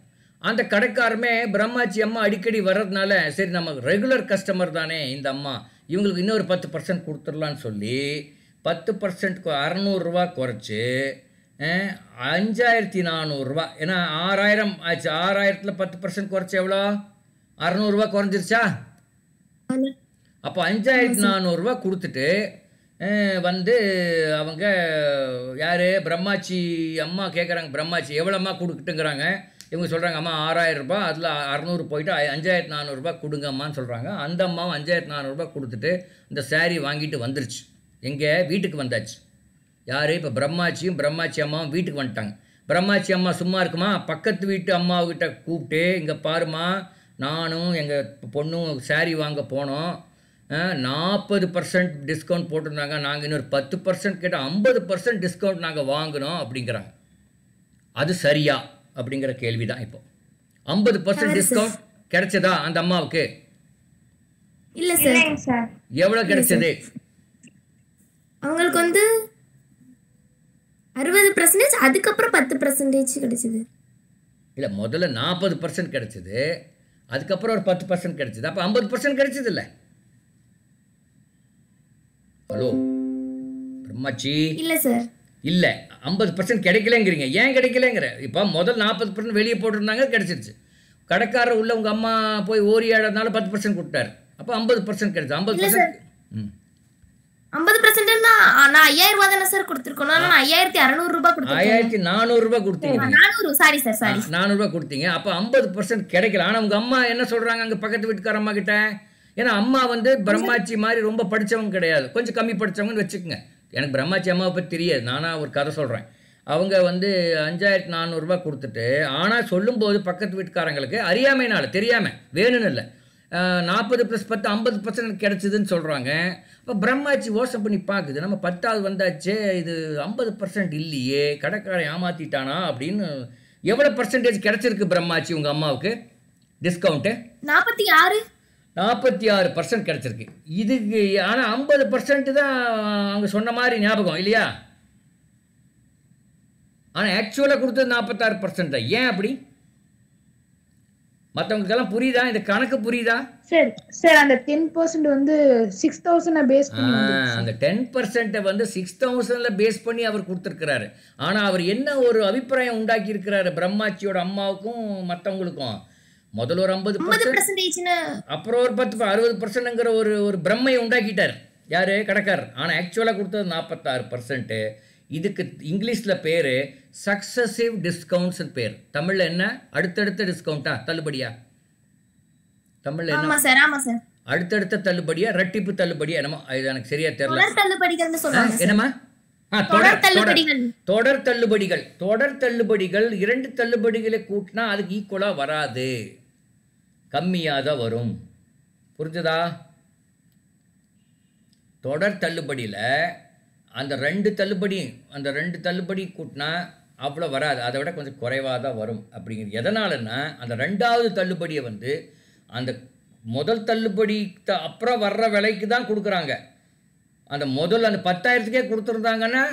அந்த கடைக்காரமே பிரம்மாச்சி அம்மா அடிக்கடி வர்றதுனால சரி நம்ம ரெகுலர் கஸ்டமர் தானே இந்த அம்மா இவங்களுக்கு இன்னொரு பத்து பர்சன்ட் கொடுத்துடலான்னு சொல்லி பத்து பர்சன்ட் அறநூறுரூவா குறைச்சி அஞ்சாயிரத்தி நானூறுரூவா ஏன்னா ஆறாயிரம் ஆச்சு ஆறாயிரத்தில் பத்து பர்சன்ட் குறைச்சி எவ்வளோ அறநூறுரூவா குறைஞ்சிருச்சா அப்போ அஞ்சாயிரத்தி நானூறுரூவா கொடுத்துட்டு வந்து அவங்க யார் பிரம்மாச்சி அம்மா கேட்குறாங்க பிரம்மாச்சி அம்மா கொடுக்கட்டுங்கிறாங்க இவங்க சொல்கிறாங்க அம்மா ஆறாயிரரூபா அதில் அறநூறு போயிட்டு அஞ்சாயிரத்து நானூறுரூபா கொடுங்கம்மான்னு சொல்கிறாங்க அந்த அம்மாவும் அஞ்சாயிரத்து நானூறுரூபா கொடுத்துட்டு இந்த சேரீ வாங்கிட்டு வந்துருச்சு எங்கே வீட்டுக்கு வந்தாச்சு யார் இப்போ பிரம்மாச்சியும் பிரம்மாச்சி அம்மாவும் வீட்டுக்கு வந்துட்டாங்க பிரம்மாச்சி அம்மா சும்மா இருக்குமா பக்கத்து வீட்டு அம்மாவுக்கிட்ட கூப்பிட்டு இங்கே பாருமா நானும் எங்கள் பொண்ணும் சாரீ வாங்க போனோம் நாற்பது பர்சன்ட் டிஸ்கவுண்ட் போட்டிருந்தாங்க நாங்கள் இன்னொரு பத்து பர்சன்ட் கேட்டால் ஐம்பது பர்சன்ட் டிஸ்கவுண்ட் நாங்கள் வாங்கினோம் அப்படிங்கிறாங்க அது சரியா அப்படிங்கிற கேள்வி தான் இப்போ ஐம்பது பர்சன்ட் டிஸ்கவுண்ட் கிடைச்சதா அந்த அம்மாவுக்கு இல்லை சார் எவ்வளோ கிடைச்சது அவங்களுக்கு வந்து அறுபது பர்சன்டேஜ் அதுக்கப்புறம் பத்து பர்சன்டேஜ் கிடைச்சது இல்லை முதல்ல நாற்பது பர்சன்ட் கிடைச்சது அதுக்கப்புறம் ஒரு பத்து பர்சன்ட் கிடைச்சது அப்போ ஐம்பது பர்சன்ட் கிடைச்சது இல்லை ஹலோ பிரம்மாச்சி இல்ல சார் இல்ல ஐம்பது பர்சன்ட் கிடைக்கலங்கிறீங்க ஏன் கிடைக்கலங்கிற இப்போ முதல் நாற்பது பர்சன்ட் வெளியே போட்டிருந்தாங்க கிடைச்சிருச்சு கடைக்காரர் உள்ள உங்க அம்மா போய் ஓரி ஆடுறதுனால பத்து பர்சன்ட் கொடுத்தாரு அப்போ ஐம்பது பர்சன்ட் கிடைச்சு ஐம்பது பர்சன்ட் ம் ஐம்பது பர்சன்ட்னா நான் ஐயாயிரம் ரூபாய் தானே சார் கொடுத்துருக்கணும் நான் ஐயாயிரத்தி அறநூறு ரூபாய் கொடுத்தேன் ஆயிரத்தி நானூறு ரூபாய் கொடுத்தீங்க நானூறு சாரி சார் சாரி நானூறு ரூபாய் கொடுத்தீங்க அப்போ ஐம்பது பர்சன்ட் கிடைக்கல ஆனால் உங்க அம்மா என்ன சொல்றாங்க அங்கே பக்கத்து வீட்டுக்கார அம்மா கிட்ட ஏன்னா அம்மா வந்து பிரம்மாச்சி மாதிரி ரொம்ப படித்தவங்க கிடையாது கொஞ்சம் கம்மி படித்தவங்கன்னு வச்சுக்கோங்க எனக்கு பிரம்மாச்சி அம்மாவை பற்றி தெரியாது நானாக ஒரு கதை சொல்கிறேன் அவங்க வந்து அஞ்சாயிரத்தி நானூறுரூவா கொடுத்துட்டு ஆனால் சொல்லும்போது பக்கத்து வீட்டுக்காரங்களுக்கு அறியாமைனால தெரியாமல் வேணும்னு இல்லை நாற்பது ப்ளஸ் பத்து ஐம்பது பர்சன்ட் கிடச்சிதுன்னு சொல்கிறாங்க இப்போ பிரம்மாச்சி ஓசம் பண்ணி பார்க்குது நம்ம பத்தாவது வந்தாச்சே இது ஐம்பது பர்சன்ட் இல்லையே கடைக்காரன் ஏமாற்றிட்டானா அப்படின்னு எவ்வளோ பர்சன்டேஜ் கிடச்சிருக்கு பிரம்மாச்சி உங்கள் அம்மாவுக்கு டிஸ்கவுண்ட்டு நாற்பத்தி ஆறு நாற்பத்தி ஆறு பர்சன்ட் கிடச்சிருக்கு இதுக்கு ஆனால் ஐம்பது பர்சன்ட்டு தான் அவங்க சொன்ன மாதிரி ஞாபகம் இல்லையா ஆனால் ஆக்சுவலாக கொடுத்தது நாற்பத்தாறு பர்சன்ட் தான் ஏன் அப்படி மற்றவங்களுக்கெல்லாம் புரியுதா இந்த கணக்கு புரியுதா சார் சார் அந்த டென் பர்சன்ட் வந்து சிக்ஸ் தௌசண்ட பேஸ் அந்த டென் பர்சன்ட்டை வந்து சிக்ஸ் தௌசண்ட்ல பேஸ் பண்ணி அவர் கொடுத்துருக்கிறாரு ஆனால் அவர் என்ன ஒரு அபிப்பிராயம் உண்டாக்கி இருக்கிறாரு பிரம்மாச்சியோட அம்மாவுக்கும் மற்றவங்களுக்கும் முதல்ல ஒரு ஐம்பது அப்புறம் ஒரு பத்து அறுபது பர்சன்ட்ங்கிற ஒரு ஒரு பிரம்மையை உண்டாக்கிட்டார் யார் கடைக்காரர் ஆனால் ஆக்சுவலாக கொடுத்தது நாற்பத்தாறு பர்சன்ட்டு இதுக்கு இங்கிலீஷில் பேர் சக்சஸிவ் டிஸ்கவுண்ட்ஸ் பேர் தமிழில் என்ன அடுத்தடுத்த டிஸ்கவுண்ட்டா தள்ளுபடியா தமிழில் என்ன அடுத்தடுத்த தள்ளுபடியா ரட்டிப்பு தள்ளுபடியா என்னமோ இது எனக்கு சரியா தெரியல என்னமா தொடர் தொடர் தள்ளுபடிகள் தொடர் தள்ளுபடிகள் இரண்டு தள்ளுபடிகளை கூட்டினா அதுக்கு ஈக்குவலா வராது கம்மியாக தான் வரும் புரிஞ்சுதா தொடர் தள்ளுபடியில் அந்த ரெண்டு தள்ளுபடி அந்த ரெண்டு தள்ளுபடி கூட்டினா அவ்வளோ வராது அதை விட கொஞ்சம் குறைவாக தான் வரும் அப்படிங்கிறது எதனாலன்னா அந்த ரெண்டாவது தள்ளுபடியை வந்து அந்த முதல் தள்ளுபடி அப்புறம் வர்ற விலைக்கு தான் கொடுக்குறாங்க அந்த முதல் அந்த பத்தாயிரத்துக்கே கொடுத்துருந்தாங்கன்னா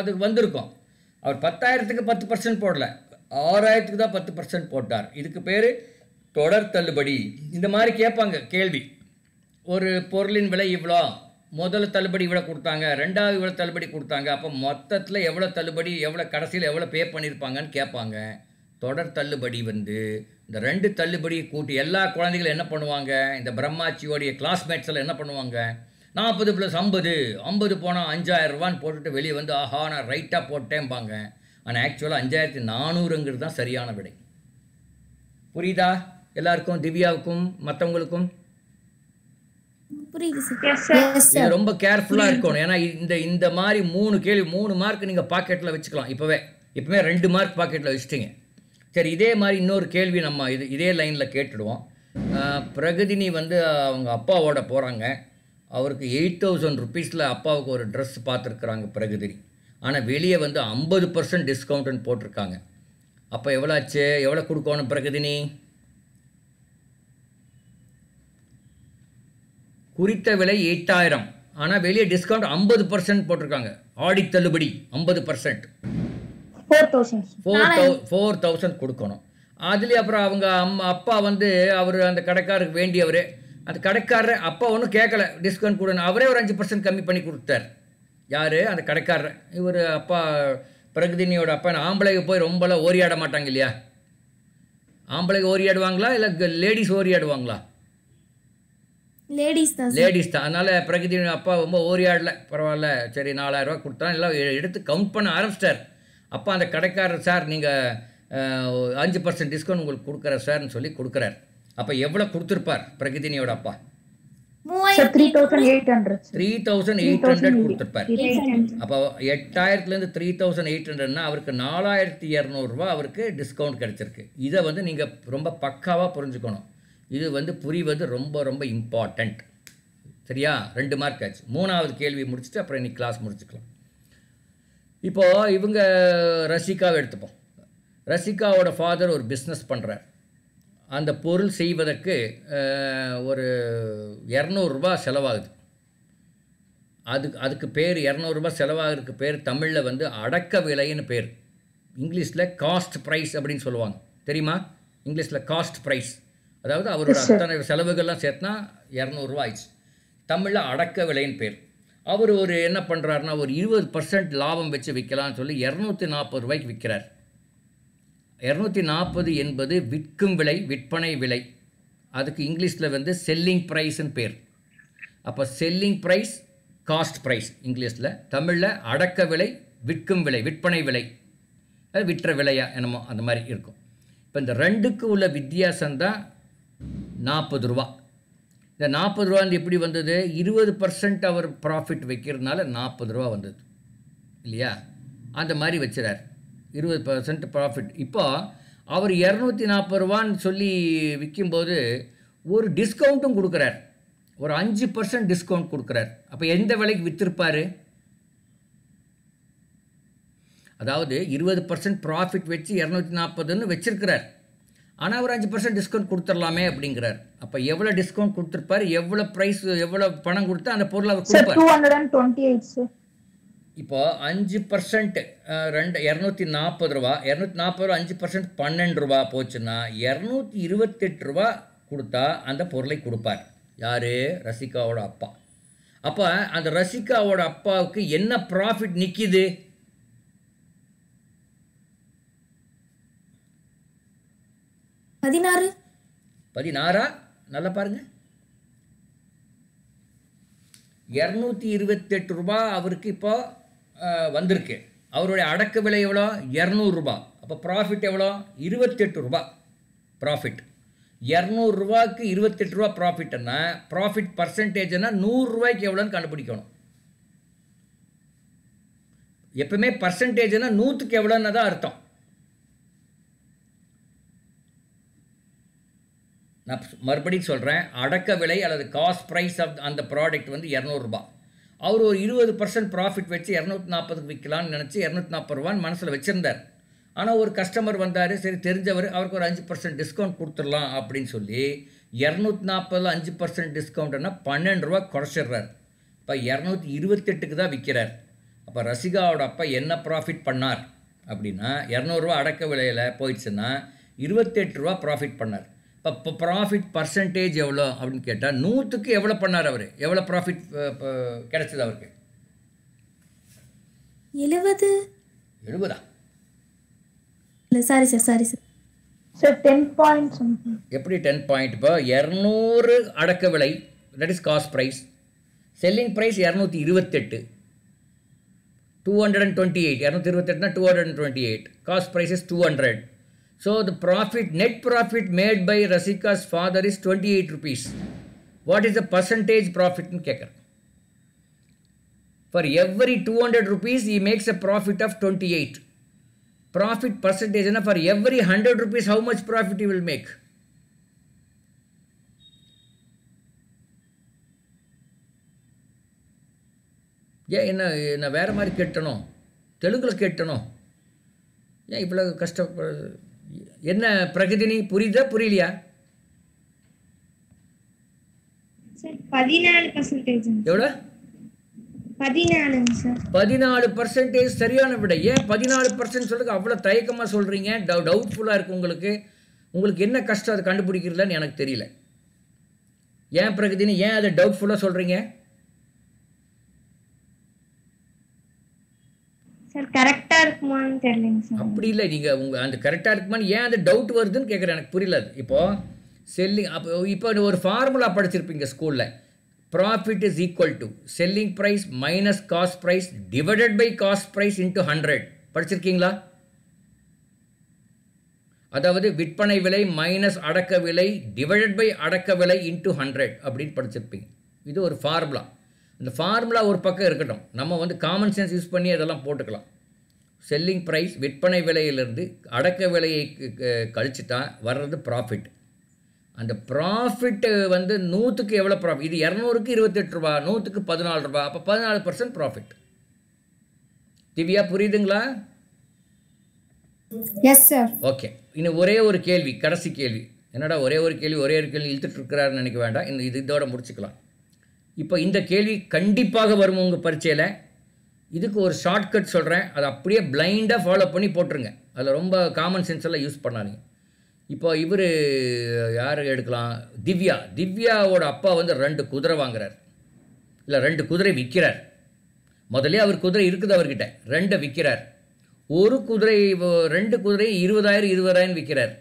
அது வந்திருக்கும் அவர் பத்தாயிரத்துக்கு பத்து பர்சன்ட் போடல ஆறாயிரத்துக்கு தான் பத்து பர்சன்ட் போட்டார் இதுக்கு பேர் தொடர் தள்ளுபடி இந்த மாதிரி கேட்பாங்க கேள்வி ஒரு பொருளின் விலை இவ்வளோ முதல்ல தள்ளுபடி இவ்வளோ கொடுத்தாங்க ரெண்டாவது இவ்வளோ தள்ளுபடி கொடுத்தாங்க அப்போ மொத்தத்தில் எவ்வளோ தள்ளுபடி எவ்வளோ கடைசியில் எவ்வளோ பே பண்ணியிருப்பாங்கன்னு கேட்பாங்க தொடர் தள்ளுபடி வந்து இந்த ரெண்டு தள்ளுபடி கூட்டி எல்லா குழந்தைகளும் என்ன பண்ணுவாங்க இந்த பிரம்மாச்சியோடைய கிளாஸ்மேட்ஸில் என்ன பண்ணுவாங்க நாற்பது ப்ளஸ் ஐம்பது ஐம்பது போனால் அஞ்சாயிரரூவான்னு போட்டுட்டு வெளியே வந்து ஆஹா நான் ரைட்டாக போட்டேன்பாங்க ஆனால் ஆக்சுவலாக அஞ்சாயிரத்தி நானூறுங்கிறது தான் சரியான விடை புரியுதா எல்லாருக்கும் திவ்யாவுக்கும் மற்றவங்களுக்கும் ரொம்ப கேர்ஃபுல்லாக இருக்கணும் ஏன்னா இந்த இந்த மாதிரி மூணு கேள்வி மூணு மார்க் நீங்கள் பாக்கெட்டில் வச்சுக்கலாம் இப்போவே இப்பவே ரெண்டு மார்க் பாக்கெட்டில் வச்சுட்டீங்க சரி இதே மாதிரி இன்னொரு கேள்வி நம்ம இது இதே லைனில் கேட்டுடுவோம் பிரகதினி வந்து அவங்க அப்பாவோட போகிறாங்க அவருக்கு எயிட் தௌசண்ட் ருபீஸில் அப்பாவுக்கு ஒரு ட்ரெஸ் பார்த்துருக்குறாங்க பிரகதினி ஆனால் வெளியே வந்து ஐம்பது பர்சன்ட் டிஸ்கவுண்ட்டுன்னு போட்டிருக்காங்க அப்போ எவ்வளோ ஆச்சு எவ்வளோ கொடுக்கணும் பிரகதினி குறித்த விலை எட்டாயிரம் ஆனால் வெளியே டிஸ்கவுண்ட் ஐம்பது பர்சன்ட் போட்டிருக்காங்க ஆடி தள்ளுபடி ஐம்பது பர்சன்ட் ஃபோர் தௌசண்ட் கொடுக்கணும் அதுலேயே அப்புறம் அவங்க அம்மா அப்பா வந்து அவர் அந்த கடைக்காரருக்கு வேண்டியவர் அந்த கடைக்காரர் அப்பா ஒன்றும் கேட்கல டிஸ்கவுண்ட் கொடுங்க அவரே ஒரு அஞ்சு பர்சன்ட் கம்மி பண்ணி கொடுத்தார் யார் அந்த கடைக்காரர் இவர் அப்பா பிரகதினியோட அப்பா ஆம்பளைக்கு போய் ரொம்பலாம் ஓரியாட மாட்டாங்க இல்லையா ஆம்பளைக்கு ஓரியாடுவாங்களா இல்லை லேடிஸ் ஓரியாடுவாங்களா லேடிஸ் தான் லேடிஸ் தான் அதனால் பிரகதியின் அப்பா ரொம்ப ஓரியாடல பரவாயில்ல சரி நாலாயிரரூவா கொடுத்தா எல்லாம் எடுத்து கவுண்ட் பண்ண ஆரம்பிச்சிட்டார் அப்போ அந்த கடைக்காரர் சார் நீங்கள் அஞ்சு பர்சன்ட் டிஸ்கவுண்ட் உங்களுக்கு கொடுக்குற சார்னு சொல்லி கொடுக்குறாரு அப்போ எவ்வளோ கொடுத்துருப்பார் பிரகதினியோட அப்பா த்ரீ தௌசண்ட் எயிட் ஹண்ட்ரட் கொடுத்துருப்பார் அப்போ எட்டாயிரத்துலேருந்து த்ரீ தௌசண்ட் எயிட் ஹண்ட்ரட்னா அவருக்கு நாலாயிரத்தி இரநூறுவா அவருக்கு டிஸ்கவுண்ட் கிடச்சிருக்கு இதை வந்து நீங்கள் ரொம்ப பக்காவாக புரிஞ்சுக்கணும் இது வந்து புரிவது ரொம்ப ரொம்ப இம்பார்ட்டண்ட் சரியா ரெண்டு மார்க் ஆச்சு மூணாவது கேள்வி முடிச்சுட்டு அப்புறம் இன்னைக்கு கிளாஸ் முடிச்சுக்கலாம் இப்போது இவங்க ரசிகாவை எடுத்துப்போம் ரசிகாவோட ஃபாதர் ஒரு பிஸ்னஸ் பண்ணுறார் அந்த பொருள் செய்வதற்கு ஒரு இரநூறுபா செலவாகுது அதுக்கு அதுக்கு பேர் இரநூறுபா செலவாகிறதுக்கு பேர் தமிழில் வந்து அடக்க விலைன்னு பேர் இங்கிலீஷில் காஸ்ட் ப்ரைஸ் அப்படின்னு சொல்லுவாங்க தெரியுமா இங்கிலீஷில் காஸ்ட் ப்ரைஸ் அதாவது அவரோட அத்தனை செலவுகள்லாம் சேர்த்துனா இரநூறுவா ஆயிடுச்சு தமிழில் அடக்க விலையின் பேர் அவர் ஒரு என்ன பண்ணுறாருனா ஒரு இருபது பர்சன்ட் லாபம் வச்சு விற்கலாம்னு சொல்லி இரநூத்தி நாற்பது ரூபாய்க்கு விற்கிறார் இரநூத்தி நாற்பது என்பது விற்கும் விலை விற்பனை விலை அதுக்கு இங்கிலீஷில் வந்து செல்லிங் ப்ரைஸ்ன்னு பேர் அப்போ செல்லிங் ப்ரைஸ் காஸ்ட் ப்ரைஸ் இங்கிலீஷில் தமிழில் அடக்க விலை விற்கும் விலை விற்பனை விலை விற்ற விலையா என்னமோ அந்த மாதிரி இருக்கும் இப்போ இந்த ரெண்டுக்கு உள்ள வித்தியாசம்தான் நாற்பது ரூபா இந்த நாற்பது ரூபாந்து எப்படி வந்தது இருபது பர்சன்ட் அவர் ப்ராஃபிட் வைக்கிறதுனால நாற்பது ரூபா வந்தது இல்லையா அந்த மாதிரி வச்சுறார் இருபது பர்சன்ட் ப்ராஃபிட் இப்போ அவர் இரநூத்தி நாற்பது ரூபான்னு சொல்லி விற்கும்போது ஒரு டிஸ்கவுண்ட்டும் கொடுக்குறார் ஒரு அஞ்சு பர்சன்ட் டிஸ்கவுண்ட் கொடுக்குறார் அப்போ எந்த விலைக்கு விற்றுருப்பார் அதாவது இருபது பர்சன்ட் ப்ராஃபிட் வச்சு இரநூத்தி நாற்பதுன்னு வச்சுருக்கிறார் ஆனால் ஒரு அஞ்சு பர்சன்ட் டிஸ்கவுண்ட் கொடுத்துடலாமே அப்படிங்கிறார் அப்போ எவ்வளோ டிஸ்கவுண்ட் கொடுத்துருப்பார் எவ்வளோ ப்ரைஸ் எவ்வளோ பணம் கொடுத்து அந்த பொருளை அவர் கொடுப்பார் இப்போ அஞ்சு பர்சன்ட் ரெண்டு இரநூத்தி நாற்பது ரூபா இரநூத்தி நாற்பது ரூபா அஞ்சு பர்சன்ட் பன்னெண்டு ரூபா போச்சுன்னா இரநூத்தி இருபத்தெட்டு ரூபா கொடுத்தா அந்த பொருளை கொடுப்பார் யார் ரசிகாவோட அப்பா அப்போ அந்த ரசிகாவோட அப்பாவுக்கு என்ன ப்ராஃபிட் நிற்கிது பதினாறு பதினாறா நல்லா பாருங்க இரநூத்தி இருபத்தெட்டு ரூபா அவருக்கு இப்போ வந்திருக்கு அவருடைய அடக்க விலை எவ்வளோ இரநூறுபா அப்போ ப்ராஃபிட் எவ்வளோ இருபத்தெட்டு ரூபா ப்ராஃபிட் இரநூறுவாக்கு இருபத்தெட்டு ரூபா ப்ராஃபிட்னா ப்ராஃபிட் பர்சன்டேஜ்னா நூறுரூவாய்க்கு எவ்வளோன்னு கண்டுபிடிக்கணும் எப்பவுமே பர்சன்டேஜ்னா நூற்றுக்கு எவ்வளோன்னு தான் அர்த்தம் நான் மறுபடியும் சொல்கிறேன் அடக்க விலை அல்லது காஸ்ட் ப்ரைஸ் ஆஃப் அந்த ப்ராடக்ட் வந்து இரநூறுபா அவர் ஒரு இருபது பர்சன்ட் ப்ராஃபிட் வச்சு இரநூத்தி நாற்பதுக்கு விற்கலான்னு நினச்சி இரநூத்தி நாற்பது ரூபான்னு மனசில் வச்சுருந்தார் ஆனால் ஒரு கஸ்டமர் வந்தார் சரி தெரிஞ்சவர் அவருக்கு ஒரு அஞ்சு பர்சன்ட் டிஸ்கவுண்ட் கொடுத்துடலாம் அப்படின்னு சொல்லி இரநூத்தி நாற்பதில் அஞ்சு பர்சன்ட் டிஸ்கவுண்ட்னா பன்னெண்டு ரூபா குறைச்சிட்றார் இப்போ இரநூத்தி இருபத்தெட்டுக்கு தான் விற்கிறார் அப்போ ரசிகாவோட அப்பா என்ன ப்ராஃபிட் பண்ணார் அப்படின்னா இரநூறுவா அடக்க விலையில் போயிடுச்சுன்னா இருபத்தெட்டு ரூபா ப்ராஃபிட் பண்ணார் இப்போ ப்ராஃபிட் பர்சன்டேஜ் எவ்வளோ அப்படின்னு கேட்டால் நூற்றுக்கு எவ்வளோ பண்ணார் அவர் எவ்வளோ ப்ராஃபிட் கிடச்சிது அவருக்கு எழுபது எழுபதா இல்லை sorry sir sorry sir sir ten point எப்படி டென் பாயிண்ட் இப்போ இரநூறு அடக்க விலை that is cost price selling price இரநூத்தி இருபத்தெட்டு two hundred and twenty eight இரநூத்தி இருபத்தெட்டுனா two hundred and twenty eight cost price is two hundred So the profit, net profit made by Rasika's father is 28 rupees. What is the percentage profit in Kekar? For every 200 rupees, he makes a profit of 28. Profit percentage, you know, for every 100 rupees, how much profit he will make? ஏன் என்ன நான் வேறு மாதிரி கேட்டணும் தெலுங்கில் கேட்டணும் ஏன் இவ்வளோ கஷ்டப்படுறது என்ன பிரகதினி புரியுதா புரியலையா பதினாலு சரியான விட ஏன் பதினாலு பர்சன்ட் டவு உங்களுக்கு உங்களுக்கு என்ன கஷ்டம் அதை எனக்கு தெரியல ஏன் பிரகதினி ஏன் அதை டவுட்ஃபுல்லாக சொல்றீங்க சார் கரெக்டா இருக்குமான்னு தெரியலங்க சார் அப்படி இல்லை நீங்கள் உங்கள் அந்த கரெக்டாக இருக்குமான்னு ஏன் அந்த டவுட் வருதுன்னு கேட்குறேன் எனக்கு புரியல இப்போ செல்லிங் அப்போ இப்போ ஒரு ஃபார்முலா படிச்சிருப்பீங்க ஸ்கூலில் profit is equal to selling price minus cost price divided by cost price into hundred படிச்சிருக்கீங்களா அதாவது விற்பனை விலை மைனஸ் அடக்க விலை டிவைடட் பை அடக்க விலை இன்ட்டு ஹண்ட்ரட் அப்படின்னு படிச்சிருப்பீங்க இது ஒரு ஃபார்முலா இந்த ஃபார்முலா ஒரு பக்கம் இருக்கட்டும் நம்ம வந்து காமன் சென்ஸ் யூஸ் பண்ணி அதெல்லாம் போட்டுக்கலாம் செல்லிங் ப்ரைஸ் விற்பனை விலையிலிருந்து அடக்க விலையை கழிச்சுட்டா வர்றது ப்ராஃபிட் அந்த ப்ராஃபிட்டு வந்து நூற்றுக்கு எவ்வளோ ப்ராஃபிட் இது இரநூறுக்கு இருபத்தெட்டு ரூபா நூற்றுக்கு பதினாலு ரூபா அப்போ பதினாலு பர்சன்ட் ப்ராஃபிட் திவ்யா புரியுதுங்களா எஸ் ஓகே இன்னும் ஒரே ஒரு கேள்வி கடைசி கேள்வி என்னடா ஒரே ஒரு கேள்வி ஒரே ஒரு கேள்வி இழுத்துட்டு இருக்கிறாருன்னு நினைக்க வேண்டாம் இந்த இதோட முடிச்சுக்கலாம் இப்போ இந்த கேள்வி கண்டிப்பாக வரும் உங்கள் பரீட்சையில் இதுக்கு ஒரு ஷார்ட்கட் சொல்கிறேன் அதை அப்படியே பிளைண்டாக ஃபாலோ பண்ணி போட்டுருங்க அதில் ரொம்ப காமன் சென்ஸெல்லாம் யூஸ் பண்ணாதீங்க இப்போ இவர் யார் எடுக்கலாம் திவ்யா திவ்யாவோட அப்பா வந்து ரெண்டு குதிரை வாங்குறார் இல்லை ரெண்டு குதிரை விற்கிறார் முதலே அவர் குதிரை இருக்குது அவர்கிட்ட ரெண்டை விற்கிறார் ஒரு குதிரை ரெண்டு குதிரை இருபதாயிரம் இருபதாயிரம் விற்கிறார்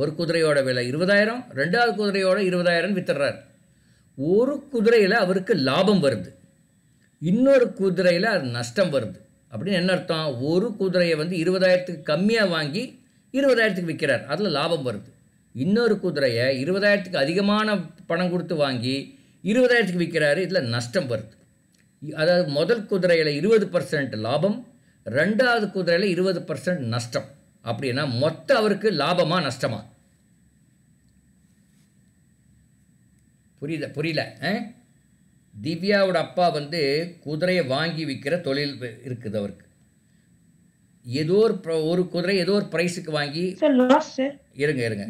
ஒரு குதிரையோட விலை இருபதாயிரம் ரெண்டாவது குதிரையோட இருபதாயிரம் வித்துடுறார் ஒரு குதிரையில் அவருக்கு லாபம் வருது இன்னொரு குதிரையில் அது நஷ்டம் வருது அப்படின்னு என்ன அர்த்தம் ஒரு குதிரையை வந்து இருபதாயிரத்துக்கு கம்மியாக வாங்கி இருபதாயிரத்துக்கு விற்கிறார் அதில் லாபம் வருது இன்னொரு குதிரையை இருபதாயிரத்துக்கு அதிகமான பணம் கொடுத்து வாங்கி இருபதாயிரத்துக்கு விற்கிறாரு இதில் நஷ்டம் வருது அதாவது முதல் குதிரையில் இருபது பர்சன்ட் லாபம் ரெண்டாவது குதிரையில் இருபது பர்சன்ட் நஷ்டம் அப்படின்னா மொத்தம் அவருக்கு லாபமாக நஷ்டமாக புரியுத புரியல திவ்யாவோட அப்பா வந்து குதிரையை வாங்கி விற்கிற தொழில் இருக்குது அவருக்கு ஏதோ ஒரு ஒரு குதிரை ஏதோ ஒரு ப்ரைஸுக்கு வாங்கி இருங்க இருங்க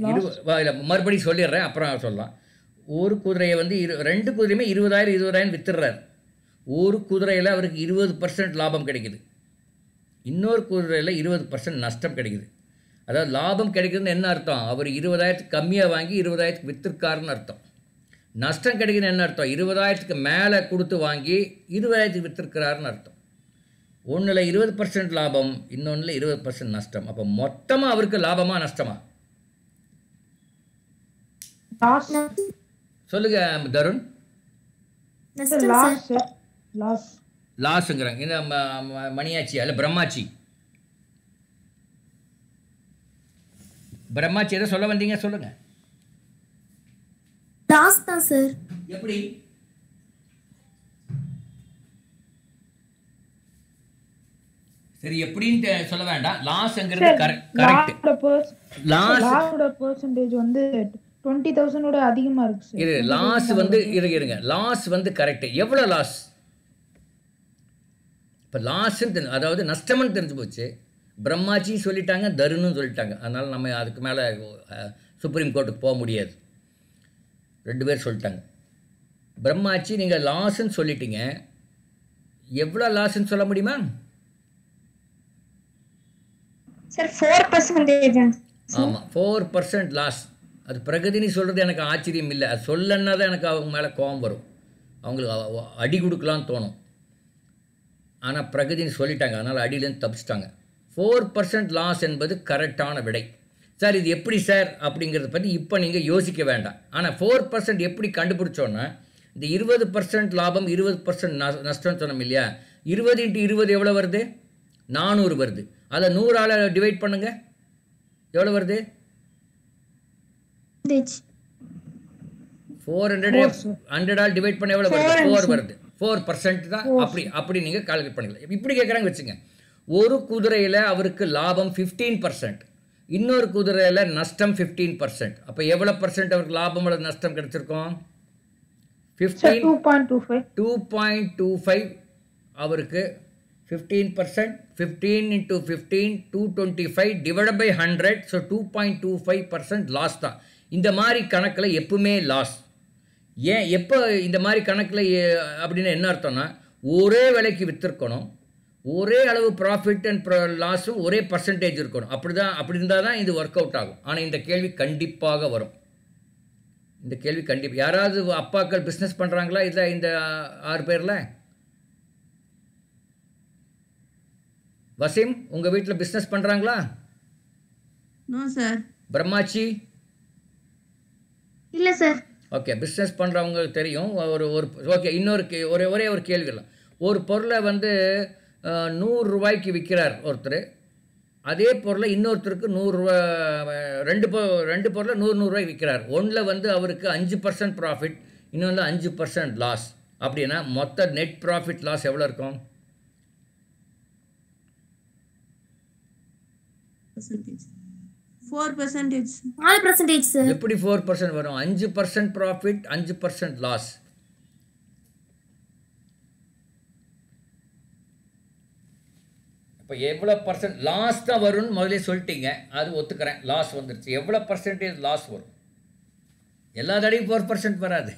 இரு மறுபடியும் சொல்லிடுறேன் அப்புறம் சொல்லலாம் ஒரு குதிரையை வந்து இரு ரெண்டு குதிரையுமே இருபதாயிரம் இருபதாயிரம் வித்துடுறாரு ஒரு குதிரையில் அவருக்கு இருபது பர்சன்ட் லாபம் கிடைக்குது இன்னொரு குதிரையில் இருபது பர்சன்ட் நஷ்டம் கிடைக்குது அதாவது லாபம் கிடைக்குதுன்னு என்ன அர்த்தம் அவர் இருபதாயிரத்துக்கு கம்மியாக வாங்கி இருபதாயிரத்துக்கு விற்றுருக்காருன்னு அர்த்தம் நஷ்டம் கிடைக்குதுன்னு என்ன அர்த்தம் இருபதாயிரத்துக்கு மேலே கொடுத்து வாங்கி இருபதாயிரத்துக்கு விற்றுருக்கிறாருன்னு அர்த்தம் ஒன்றில் இருபது பர்சன்ட் லாபம் இன்னொன்றில் இருபது பர்சன்ட் நஷ்டம் அப்போ மொத்தமாக அவருக்கு லாபமாக நஷ்டமா சொல்லுங்க தருண் லாஸுங்கிறாங்க இந்த மணியாச்சி அல்ல பிரம்மாச்சி பிரம்மாச்சி எதை சொல்ல வந்தீங்க சொல்லுங்கள் டாஸ் தான் சார் எப்படி சரி எப்படின்னு சொல்ல வேண்டாம் லாஸ்ங்கிறது கரெக்ட் பர்சன்டேஜ் வந்து டுவெண்ட்டி தௌசண்டோட அதிகமா இருக்கு இரு லாஸ் வந்து இரு இருங்க லாஸ் வந்து கரெக்ட் எவ்வளவு லாஸ் இப்போ லாஸ்ன்னு அதாவது நஷ்டம்னு தெரிஞ்சு போச்சு பிரம்மாச்சின்னு சொல்லிட்டாங்க தருன்னு சொல்லிட்டாங்க அதனால நம்ம அதுக்கு மேல சுப்ரீம் கோர்ட்டுக்கு போக முடியாது ரெண்டு பேர் சொல்லிட்டாங்க பிரம்மாச்சி நீங்கள் லாஸ்ன்னு சொல்லிட்டீங்க எவ்வளோ லாஸ்ன்னு சொல்ல முடியுமா ஆமாம் ஃபோர் பர்சன்ட் லாஸ் அது பிரகதினி சொல்கிறது எனக்கு ஆச்சரியம் இல்லை அது சொல்லன்னா தான் எனக்கு அவங்க மேலே கோபம் வரும் அவங்களுக்கு அடி கொடுக்கலான்னு தோணும் ஆனால் பிரகதினி சொல்லிட்டாங்க அதனால் அடியிலேருந்து தப்பிச்சிட்டாங்க ஃபோர் பர்சன்ட் லாஸ் என்பது கரெக்டான விடை சார் இது எப்படி சார் அப்படிங்கிறத பற்றி இப்போ நீங்கள் யோசிக்க வேண்டாம் ஆனால் ஃபோர் பர்சன்ட் எப்படி கண்டுபிடிச்சோன்னா இந்த இருபது பர்சன்ட் லாபம் இருபது பர்சன்ட் நஷ்டம்னு சொன்னோம் இல்லையா இருபது இன்ட்டு இருபது எவ்வளோ வருது நானூறு வருது அதை நூறால் டிவைட் பண்ணுங்கள் எவ்வளோ வருது ஃபோர் ஹண்ட்ரட் ஹண்ட்ரடால் டிவைட் பண்ண எவ்வளோ வருது ஃபோர் வருது ஃபோர் பர்சன்ட் தான் அப்படி அப்படி நீங்கள் கால்குலேட் பண்ணிக்கலாம் இப்படி கேட்குறாங்க வச்சுங்க ஒரு குதிரையில் அவருக்கு லாபம் ஃபிஃப்டீன் பர்சன்ட் இன்னொரு குதிரையில் நஷ்டம் ஃபிஃப்டீன் பர்சன்ட் அப்போ எவ்வளோ பர்சன்ட் அவருக்கு லாபம் அல்லது நஷ்டம் கிடைச்சிருக்கும் fifteen two point two five two point two five அவருக்கு fifteen percent fifteen into fifteen two twenty five divide by hundred so two point two five percent loss தான் இந்த மாதிரி கணக்கில் எப்பவுமே லாஸ் ஏன் எப்போ இந்த மாதிரி கணக்கில் அப்படின்னு என்ன அர்த்தம்னா ஒரே விலைக்கு விற்றுருக்கணும் ஒரே அளவு ப்ராஃபிட் அண்ட் லாஸும் ஒரே பர்சன்டேஜ் இருக்கணும் அப்படி தான் அப்படி இருந்தால் தான் இது ஒர்க் அவுட் ஆகும் ஆனால் இந்த கேள்வி கண்டிப்பாக வரும் இந்த கேள்வி கண்டிப்பாக யாராவது அப்பாக்கள் பிஸ்னஸ் பண்ணுறாங்களா இதில் இந்த ஆறு பேரில் வசீம் உங்கள் வீட்டில் பிஸ்னஸ் பண்ணுறாங்களா சார் பிரம்மாச்சி இல்லை சார் ஓகே பிஸ்னஸ் பண்ணுறவங்களுக்கு தெரியும் ஒரு ஒரு ஓகே இன்னொரு கே ஒரே ஒரே ஒரு கேள்வி ஒரு பொருளை வந்து நூறுரூவாய்க்கு விற்கிறார் ஒருத்தர் அதே பொருளை இன்னொருத்தருக்கு நூறுரூவா ரெண்டு பொ ரெண்டு பொருளை நூறு நூறுரூவாய்க்கு விற்கிறார் ஒன்றில் வந்து அவருக்கு அஞ்சு பர்சன்ட் ப்ராஃபிட் இன்னொன்று அஞ்சு பர்சன்ட் லாஸ் அப்படின்னா மொத்த நெட் ப்ராஃபிட் லாஸ் எவ்வளோ இருக்கும் எப்படி ஃபோர் பர்சன்ட் வரும் அஞ்சு பர்சன்ட் ப்ராஃபிட் அஞ்சு பர்சன்ட் லாஸ் இப்போ எவ்வளோ பர்சன்ட் லாஸ் தான் வரும்னு முதலே சொல்லிட்டீங்க அது ஒத்துக்கிறேன் லாஸ் வந்துருச்சு எவ்வளோ பர்சன்டேஜ் லாஸ் வரும் எல்லா தடையும் ஃபோர் பர்சன்ட் வராது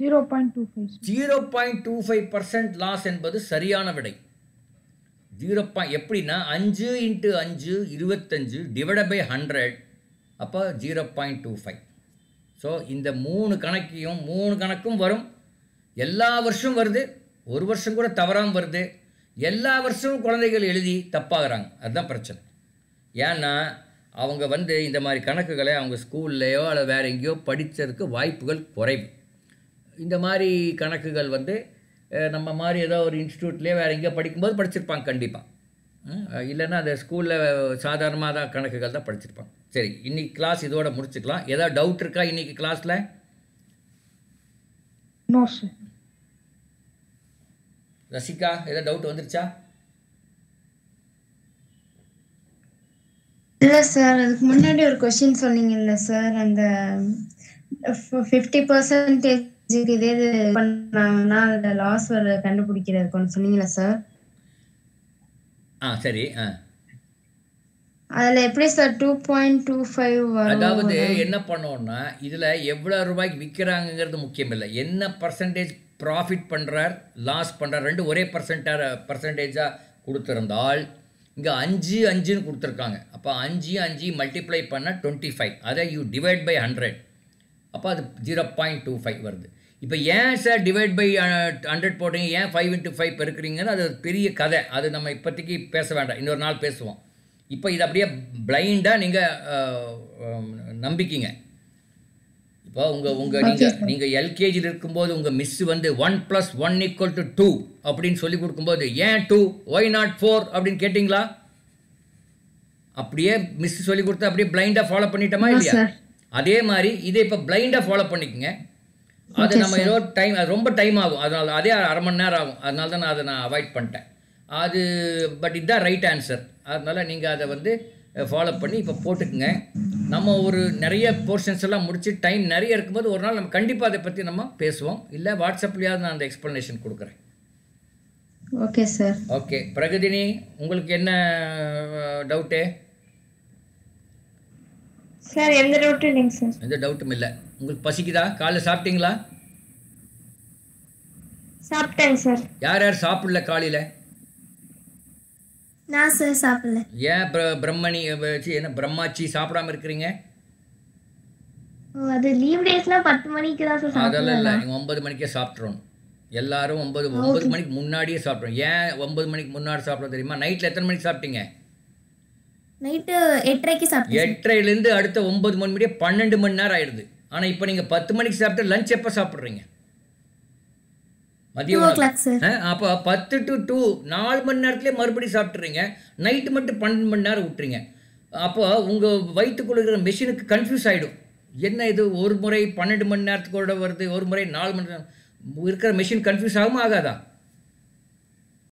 zero point two five percent loss என்பது சரியான விடை ஜீரோ பாயிண்ட் எப்படின்னா அஞ்சு இன்ட்டு அஞ்சு இருபத்தஞ்சு டிவைட் பை ஹண்ட்ரட் அப்போ zero point two five so இந்த மூணு கணக்கையும் மூணு கணக்கும் வரும் எல்லா வருஷம் வருது ஒரு வருஷம் கூட தவறாமல் வருது எல்லா வருஷமும் குழந்தைகள் எழுதி தப்பாகிறாங்க அதுதான் பிரச்சனை ஏன்னா அவங்க வந்து இந்த மாதிரி கணக்குகளை அவங்க ஸ்கூல்லையோ அல்லது வேறு எங்கேயோ படித்ததுக்கு வாய்ப்புகள் குறைவு இந்த மாதிரி கணக்குகள் வந்து நம்ம மாதிரி ஏதோ ஒரு இன்ஸ்டியூட்லேயே வேறு எங்கேயோ படிக்கும்போது படிச்சிருப்பாங்க கண்டிப்பாக இல்லைன்னா அந்த ஸ்கூலில் சாதாரணமாக தான் கணக்குகள் தான் படிச்சிருப்பாங்க சரி இன்றைக்கி கிளாஸ் இதோட முடிச்சுக்கலாம் ஏதாவது டவுட் இருக்கா இன்றைக்கி கிளாஸில் நோ சார் ரசிகா ஏதாவது டவுட் வந்துருச்சா இல்ல சார் அதுக்கு முன்னாடி ஒரு கொஸ்டின் சொன்னீங்கல்ல சார் அந்த ஃபிஃப்டி பர்சன்டேஜ் இதே இது பண்ணாங்கன்னா அதில் லாஸ் வர கண்டுபிடிக்கிறதுக்கு ஒன்று சொன்னீங்களா சார் ஆ சரி ஆ அதில் எப்படி sir two point two five அதாவது என்ன பண்ணோம்னா இதில் எவ்வளோ ரூபாய்க்கு விற்கிறாங்கங்கிறது முக்கியம் இல்லை என்ன பர்சன்டேஜ் ப்ராஃபிட் பண்ணுறார் லாஸ் பண்ணுறார் ரெண்டு ஒரே பர்சன்டாக பர்சன்டேஜாக கொடுத்துருந்தால் இங்கே அஞ்சு அஞ்சுன்னு கொடுத்துருக்காங்க அப்போ அஞ்சு அஞ்சு மல்டிப்ளை பண்ணால் டுவெண்ட்டி ஃபைவ் அதை யூ டிவைட் பை ஹண்ட்ரட் அப்போ அது ஜீரோ பாயிண்ட் டூ ஃபைவ் வருது இப்போ ஏன் சார் டிவைட் பை ஹண்ட்ரட் போடுறீங்க ஏன் ஃபைவ் இன்ட்டு ஃபைவ் பெருக்கிறீங்கன்னு அது பெரிய கதை அது நம்ம இப்போதைக்கு பேச வேண்டாம் இன்னொரு நாள் பேசுவோம் இப்போ இது அப்படியே பிளைண்டாக நீங்கள் uh, um, நம்பிக்கைங்க இப்போ உங்கள் உங்கள் நீங்கள் நீங்கள் எல்கேஜியில் இருக்கும்போது உங்கள் மிஸ் வந்து one plus one equal to two அப்படின்னு சொல்லி கொடுக்கும்போது ஏன் டூ ஒய் நாட் ஃபோர் அப்படின்னு கேட்டிங்களா அப்படியே மிஸ் சொல்லி கொடுத்தா அப்படியே பிளைண்டாக ஃபாலோ பண்ணிட்டோமா இல்லையா அதே மாதிரி இதை இப்போ பிளைண்டாக ஃபாலோ பண்ணிக்கோங்க அது நம்ம ஏதோ டைம் அது ரொம்ப டைம் ஆகும் அதனால அதே அரை மணி நேரம் ஆகும் அதனால தான் நான் அதை நான் அவாய்ட் பண்ணிட்டேன் அது பட் இதுதான் ரைட் ஆன்சர் அதனால் நீங்கள் அதை வந்து ஃபாலோ பண்ணி இப்போ போட்டுக்குங்க நம்ம ஒரு நிறைய போர்ஷன்ஸ் எல்லாம் முடித்து டைம் நிறைய இருக்கும்போது ஒரு நாள் நம்ம கண்டிப்பாக அதை பற்றி நம்ம பேசுவோம் இல்லை வாட்ஸ்அப்லேயாவது நான் அந்த எக்ஸ்ப்ளனேஷன் கொடுக்குறேன் ஓகே சார் ஓகே பிரகதினி உங்களுக்கு என்ன டவுட்டு சார் எந்த டவுட்டும் இல்லைங்க சார் எந்த டவுட்டும் இல்லை உங்களுக்கு பசிக்குதா காலைல சாப்பிட்டீங்களா சாப்பிட்டேங்க சார் யார் யார் சாப்பிடல காலையில் நான் சார் சாப்பிடல ஏன் பிரம்மணி என்ன பிரம்மாச்சி சாப்பிடாம இருக்கிறீங்க அது லீவ் டேஸ்லாம் பத்து மணிக்கு தான் சார் அதெல்லாம் இல்லை நீங்கள் ஒன்பது மணிக்கே சாப்பிட்றோம் எல்லாரும் ஒன்பது ஒன்பது மணிக்கு முன்னாடியே சாப்பிட்றோம் ஏன் ஒன்பது மணிக்கு முன்னாடி சாப்பிட்றோம் தெரியுமா நைட்டில் எத்தனை மணிக்கு சாப்பிட்டீங்க நைட்டு எட்டரைக்கு சாப்பிட்டேன் எட்டரைலேருந்து அடுத்த ஒன்பது மணி முடிய பன்னெண்டு மணி நேரம் ஆயிடுது ஆனால் இப்போ நீங்கள் பத்து மணிக்கு சாப்பிட்டு லஞ்ச் எப்போ சாப்பிட்றீங்க மதியம் அப்போ பத்து டு டூ நாலு மணி நேரத்துலேயே மறுபடியும் சாப்பிட்றீங்க நைட்டு மட்டும் பன்னெண்டு மணி நேரம் விட்டுறீங்க அப்போ உங்கள் வயிற்றுக்குள்ள இருக்கிற மிஷினுக்கு கன்ஃபியூஸ் ஆகிடும் என்ன இது ஒரு முறை பன்னெண்டு மணி நேரத்துக்கு வருது ஒரு முறை நாலு மணி நேரம் இருக்கிற மிஷின் கன்ஃபியூஸ் ஆகும் ஆகாதா